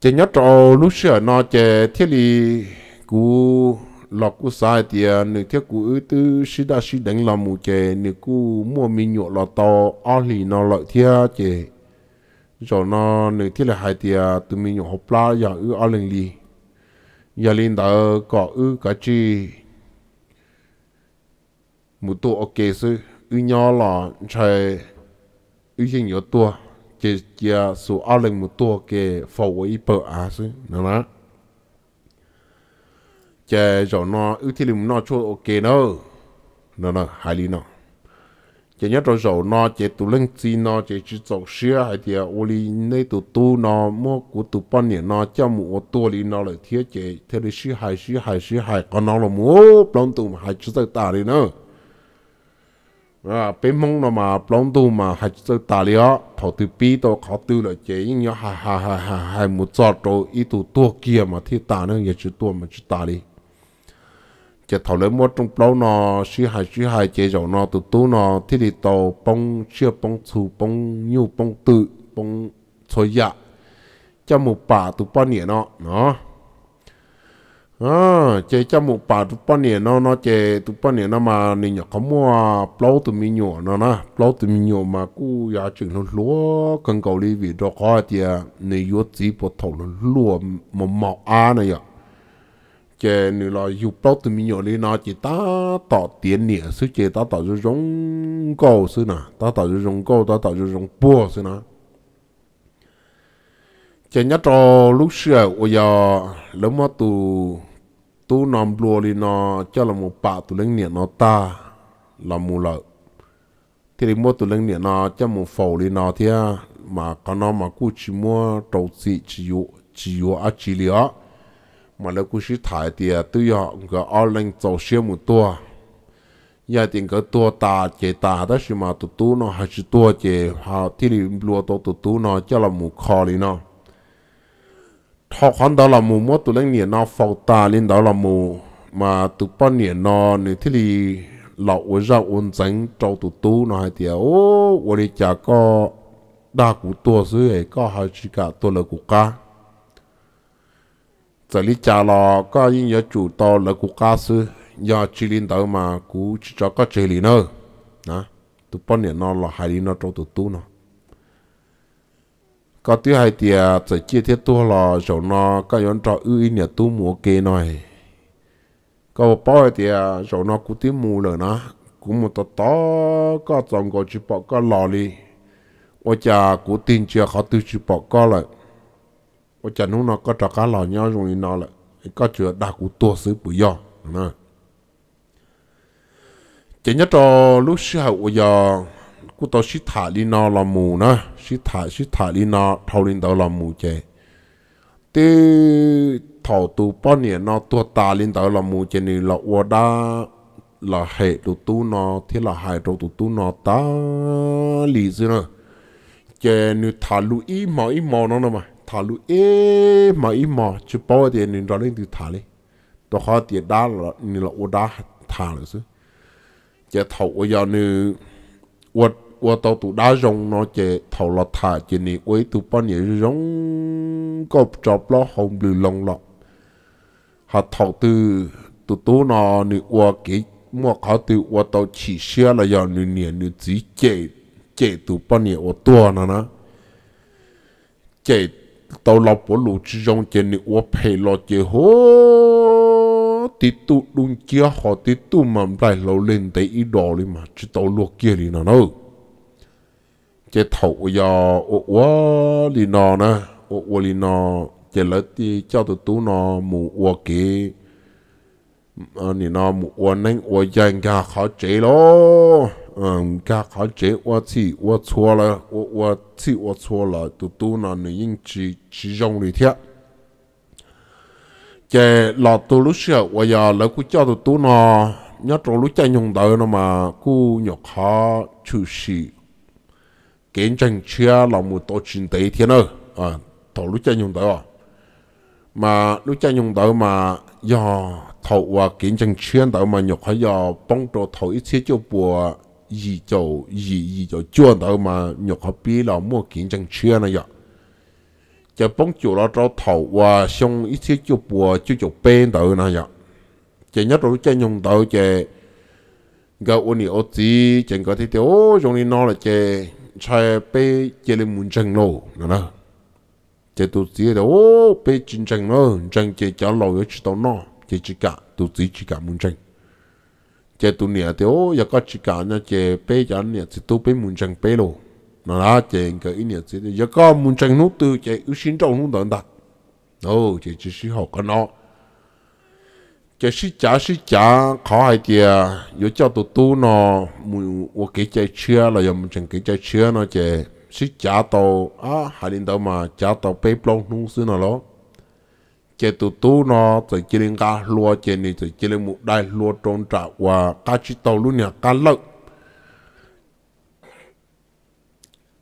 chỉ nhớ trò lúc xưa nó chỉ thiết lý cú lọ cú sai thì à, nữ thiết cú ư tư sĩ đa sĩ đánh là mù chỉ nữ cú mua mi nhộ lọ to ở lì nó lợi thiết chỉ rồi nó nữ thiết là hai thì à, tụi mi nhộ hộp lá giờ ư ở lưng lì giờ lên đó có ư cả chi một tổ ok sư ư nho lọ trời ý sinh yếu tua chế chế số áo lên một tua kê phổ với bờ á sư nè, nó chế rồi nó ưu thi lìm nó cho ok nó nó nè hài lý nó chế nhớ rồi rồi nó chế tụ lên chi nó chế chỉ dọc xưa hay thì ô lý nơi tụ tu nó mua của tụ bao nhiêu nó cho mù ô tua lý nó lại thiết chế thế lý sư hai sư hai sư hai còn nó là mua plong tụ hai chữ tao tả đi nữa à bên mông nó mà plong tu mà hay chơi tà lia thầu từ Bi to khó tư là chế nhưng nhớ hà hà hà hà hà một giọt rồi ít tu tua kia mà thi ta nó giờ chữ tua mà chữ tà đi chế thầu lấy một trong plong nó suy hài suy hài chế rồi nó tu tu nó thi đi tàu bông chưa bông chu bông nhu bông tự bông chơi dạ cho một bà tu bao nhiêu nó nó à ờ, chế cho một bà tụ bao nè, nó nó chế tụ bao nè nó mà nên nhở có mua plau tụ mi nhọ nó na plau tụ mi nhọ mà cú giá chừng nó lúa cần cầu đi vì đó khó thì nên yếu chỉ bộ thầu nó lúa mà mọc á này ạ chế nên là yếu plau tụ mi nhọ đi nó chỉ ta tạo tiền nè sư chế ta tạo cho rong cầu sư nè ta tạo cho rong cầu ta tạo cho rong bùa sư nè chế nhất trò lúc xưa ôi giờ lớn mà tu tu nằm lùa đi nó cho là một bà tu lên niệm nó ta là mù lợi thì đi mua tu lên niệm nó cho một phổ đi nó thì mà có nó mà cứ chỉ mua trâu gì chỉ dụ chỉ dụ ở chỉ lý mà lấy cứ chỉ thải thì à, tôi họ cái ở lên trâu xe một tua giờ tiền cái tua ta chế ta đó là mà tu tu nó hay chỉ tua chế họ thì đi lùa tu tụ nó cho là một kho đi nó thọ khoan đó là mù mua tụ lên nhỉ nó phong ta lên đó là mù mà tụ ba nhỉ nó nè thì lì lão ôi ra ôn tránh trâu tụ tu nó hay tiệt ô ôi đi chả có đa cụ tua dưới ấy có hai chỉ cả tua lợ cụ ca giờ lý chả lò có những nhớ chủ to là cụ ca sư nhà chỉ lên đó mà cụ chỉ cho có chỉ lì nữa nè tụ ba nhỉ nó là hai lì nó trâu tụ tu nó có thứ hai thì chỉ à, chia thiết tu lò chỗ nó có yon trò ư nhà tu mùa kê này có một bao thì à, chỗ nó cũng tiếng mù rồi nó cũng một tờ to có dòng có chụp bọc có lò đi ở nhà cũng tin chưa khó tư chụp bọc có lại ôi cha nó có trò cá lò nhau rồi nó lại có chưa đã cũng tua xứ bự do nè chỉ nhớ trò lúc sau hậu giờ cú tao xí thả đi nó là mù nó xí thả xí thả đi nó thâu lên đó là mù chè tê thọ tu bao nhiêu nó tua ta lên đó là mù chè này là ua đa là hệ đồ tu nó thế là hai đồ tu tu nó ta lì gì nữa chè nữ thả lu ý mò ý mò nó nè mà thả lu ê e mò ý mò chứ bao giờ nên đó lên từ thả lên đó khó tiền đa là nên là ua đa thả rồi chứ chè thọ ua giờ nữ 我我到都打用那只头了他，这里我都把你用个着了红绿龙了，还头都都都那你我给我考的我到起些了要你年你自己借借都把你我多了呢，借到老婆路之中这里我陪了这好。tí tụ đun chia họ tí tụ mà lại lâu lên tới ít đó đi mà chứ tao luộc kia đi nào đâu chế thầu do ô ô lì nò nè ô ô lì nò chế lỡ thì cho tụi tú nò mù ô kì ờ, nì nò mù ô nánh ô dân gà khó chế lô ờ, gà khó chế ô chì ô chua lờ ô ô chì ô chua lờ tụi tú nò nì yên chì chì rong lì thiệt chế lọ tụ lúc xưa ô giờ lỡ cứ cho tụi tú nò nhớ trong lúc chạy nhung đời nó mà cứ nhọc khó chịu xì kiến tranh chia là một tổ chức tế thiên ơ ờ, à thầu lúc chơi nhung tới à mà lúc chơi nhung tới mà do thầu và kiến tranh chia tới mà nhục hay do bông đồ thầu ít xíu cho bùa gì chỗ gì gì chỗ chua tới mà nhục họ biết là mua kiến tranh chia này vậy cho bông chủ là cho thầu và xong ít xíu cho bùa cho chỗ bên tới này vậy chỉ nhất là lúc chơi nhung tới chỉ gạo ôn đi ô tí chỉ có thể tiêu đi nó là chỉ chạy bé chơi lên muốn chân lô nè nè chơi tụi gì đó ô bé chân chân nó chân chơi chả lâu ở chỉ tao nó chơi chỉ cả tụi gì chỉ cả muốn chân chơi tụi nè thì ô giờ có chỉ cả nha chơi bé chả nè thì tụi bé muốn chân bé lô nè nè chơi cái nè thì giờ có muốn chân nó từ chơi ưu sinh trọng nó đợt đó ô chơi chỉ học cái nó chạy sĩ chả sĩ chả khó hay thì yo cháu tụ tu nó mù wo cái chạy chưa là yo mình chẳng cái chạy chưa nó chạy sĩ chả tàu á hai linh tàu mà chả tàu bê plong nung xí nó lo chạy tụ tu nó chạy chỉ lên cá lúa chạy này chạy chỉ lên một đai lúa trôn trả và cá chỉ tàu luôn nè cá lợn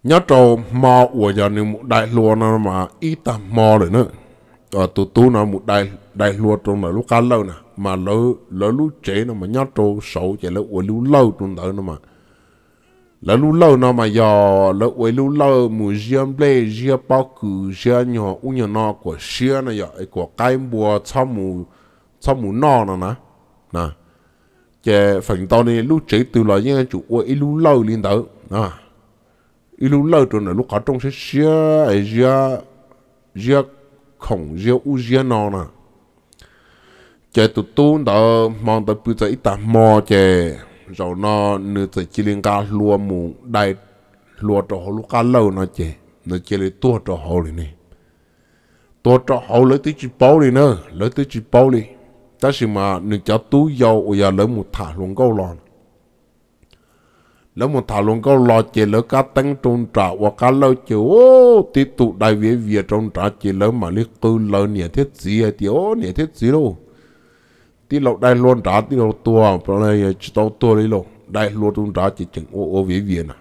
nhớ trâu mò của giờ này một đai lúa nó mà ít tầm mò rồi nữa ờ, tụ tu nó một đai đai lúa trôn là lúc cá lợn nè mà lỡ lỡ lú chế nó mà nhát trâu sầu chạy lỡ uế lú lâu trong đó nó mà lỡ lú lâu nó mà giờ lỡ uế lú lâu mù riêng ble riêng bao cử riêng nhỏ u nhỏ nó của riêng nó giờ của cái bùa cho mù cho mù nó nó nè nè chạy phần tao này lú chế từ là những chủ uế lú lâu lên đó nè lú lâu trong đó lúc cả trong sẽ riêng riêng không riêng u riêng nó nè chế tụ tu đó mong tới bây giờ ít ta mò chế rồi nó nửa tới chỉ liên ca lúa mù đại lúa cho hồ lúc cá lâu nó chế nó chế lấy tua cho họ liền này tua cho hồ lấy tới chỉ bao này nữa lấy tới chỉ bao này ta chỉ mà nửa cháu tu giàu ở nhà lấy một thả luôn câu lòn lấy một thả luôn câu lò chế lấy cá tăng trôn trả và cá lâu chế ô tí tụ đại việt việt trôn trả chế lấy mà lấy cư lấy nhà thiết gì thì ô nhà thiết gì đâu tí lộc đại luôn trả tí lộc tua bọn này à, chỉ tao tua đi lậu đại luôn luôn trả chỉ chừng ô ô vĩ viên à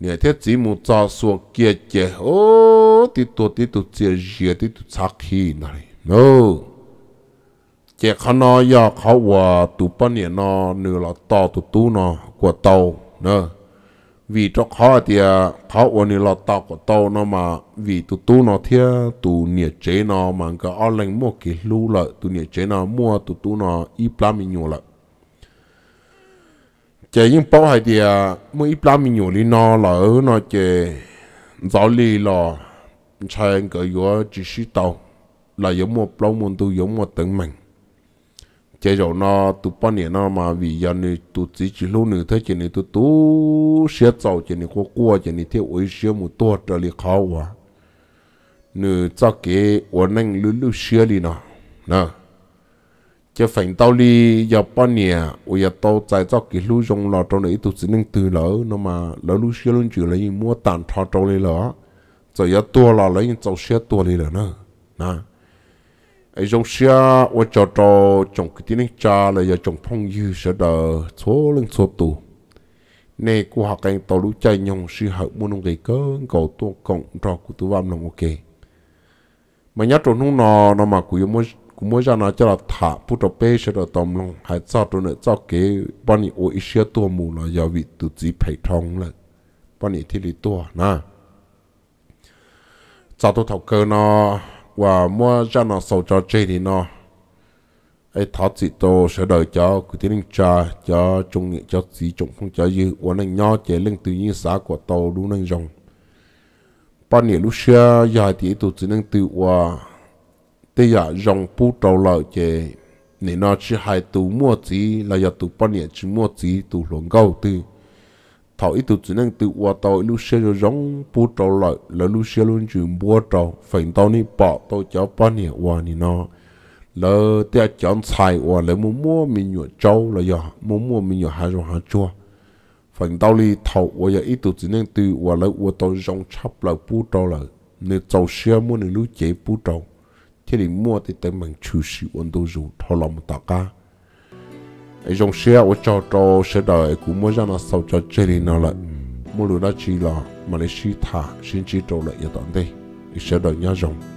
nè thế chỉ một cho xuống kia chè ô tí tua tí tua chè rìa tí tua sắc khí này no chè khăn nó ya khó hòa tụ bắn nè nó nửa là to tụ tú nó của tàu nữa vì cho khó thì khó ổn thì lo tao của tao nó mà vì tụ tu nó thia tụ nhiệt chế nó mà cái ao lành mua cái lưu lại tụ nhiệt chế nó mua tụ tu nó ít lắm mình nhiều lại chế những bao hay thì à, mua ít lắm mình nhiều đi nó là ở nó chế giáo lý là chạy cái yếu chỉ sĩ tao là giống một bao muốn tu giống một tận mình chế rồi nó tụ bao nhiêu nó mà vì giờ này tụ chỉ chỉ lâu nữa thế chỉ này tụ tụ xe tàu chỉ này qua qua chỉ này theo ấy xe một tổ trở lại khó quá nữ cho cái ổn định lưu lưu xe đi nó nè chế phản tàu đi giờ bao nhiêu giờ tàu chạy cho cái lưu dùng lọ trong này tụ chỉ năng từ lỡ nó mà lỡ lưu xe luôn chữ lấy mua tàn thọ trong này lỡ rồi giờ tua lọ lấy những tàu xe tua đi lỡ nữa nè ai giống xia ở chỗ trò trồng cái tiếng cha là giờ trồng phong dư sẽ đờ số lưng số tù nè cô học anh tàu lũ chạy nhông sư học muốn ông cái cơ cầu tu cộng trò của tôi vam làm ok mà nhớ trốn nung nò nó mà cũng mới cũng mới ra nó cho là thả bút trò bê sẽ đờ tầm lòng hay cho trốn nữa cho kế bọn nhị ôi xia tua mù là giờ vị tự chỉ phải thông là bọn nhị thì lý tua na cho tôi thọc cơ nó và mua cho nó sầu cho chơi thì nó ấy tháo chị tô sẽ đợi cho cứ tiến trà cho trung nghệ cho gì chúng không cho dư uống anh nho chế lên từ như xã của tàu đu anh rồng ba ngày lúc xưa dài thì tụ chỉ nên tự hòa tây giờ rồng bu trầu lợi chế nên nó chỉ hai tụ mua chỉ là giờ tụ ba ngày chỉ mua chỉ tụ luận câu từ thọ ít tụ chỉ năng tự qua tàu lúc xe cho giống bu trâu lại là lúc xe luôn chuyển bua trâu phành tao ni bỏ tao cho bao nhiêu qua ni nó lỡ tia chọn xài qua lấy mua mua mình nhựa trâu là giờ mua mua mình nhựa hai rồi hai chua phành tao li thọ qua giờ ít tụ chỉ năng tự qua lấy qua tàu giống chắp lại bu trâu lại nên trâu xe mua nên lúc chế bu trâu thế thì mua thì tới mình chịu sự ổn tôi dù thọ lòng tạ ca ai dòng xe ở cho cho xe đời cũng mới ra nó sau cho chơi đi nó lại mua lúa đó chỉ là mà lấy xí thả xin chỉ trâu lại giờ tận đây xe đời nhau rồng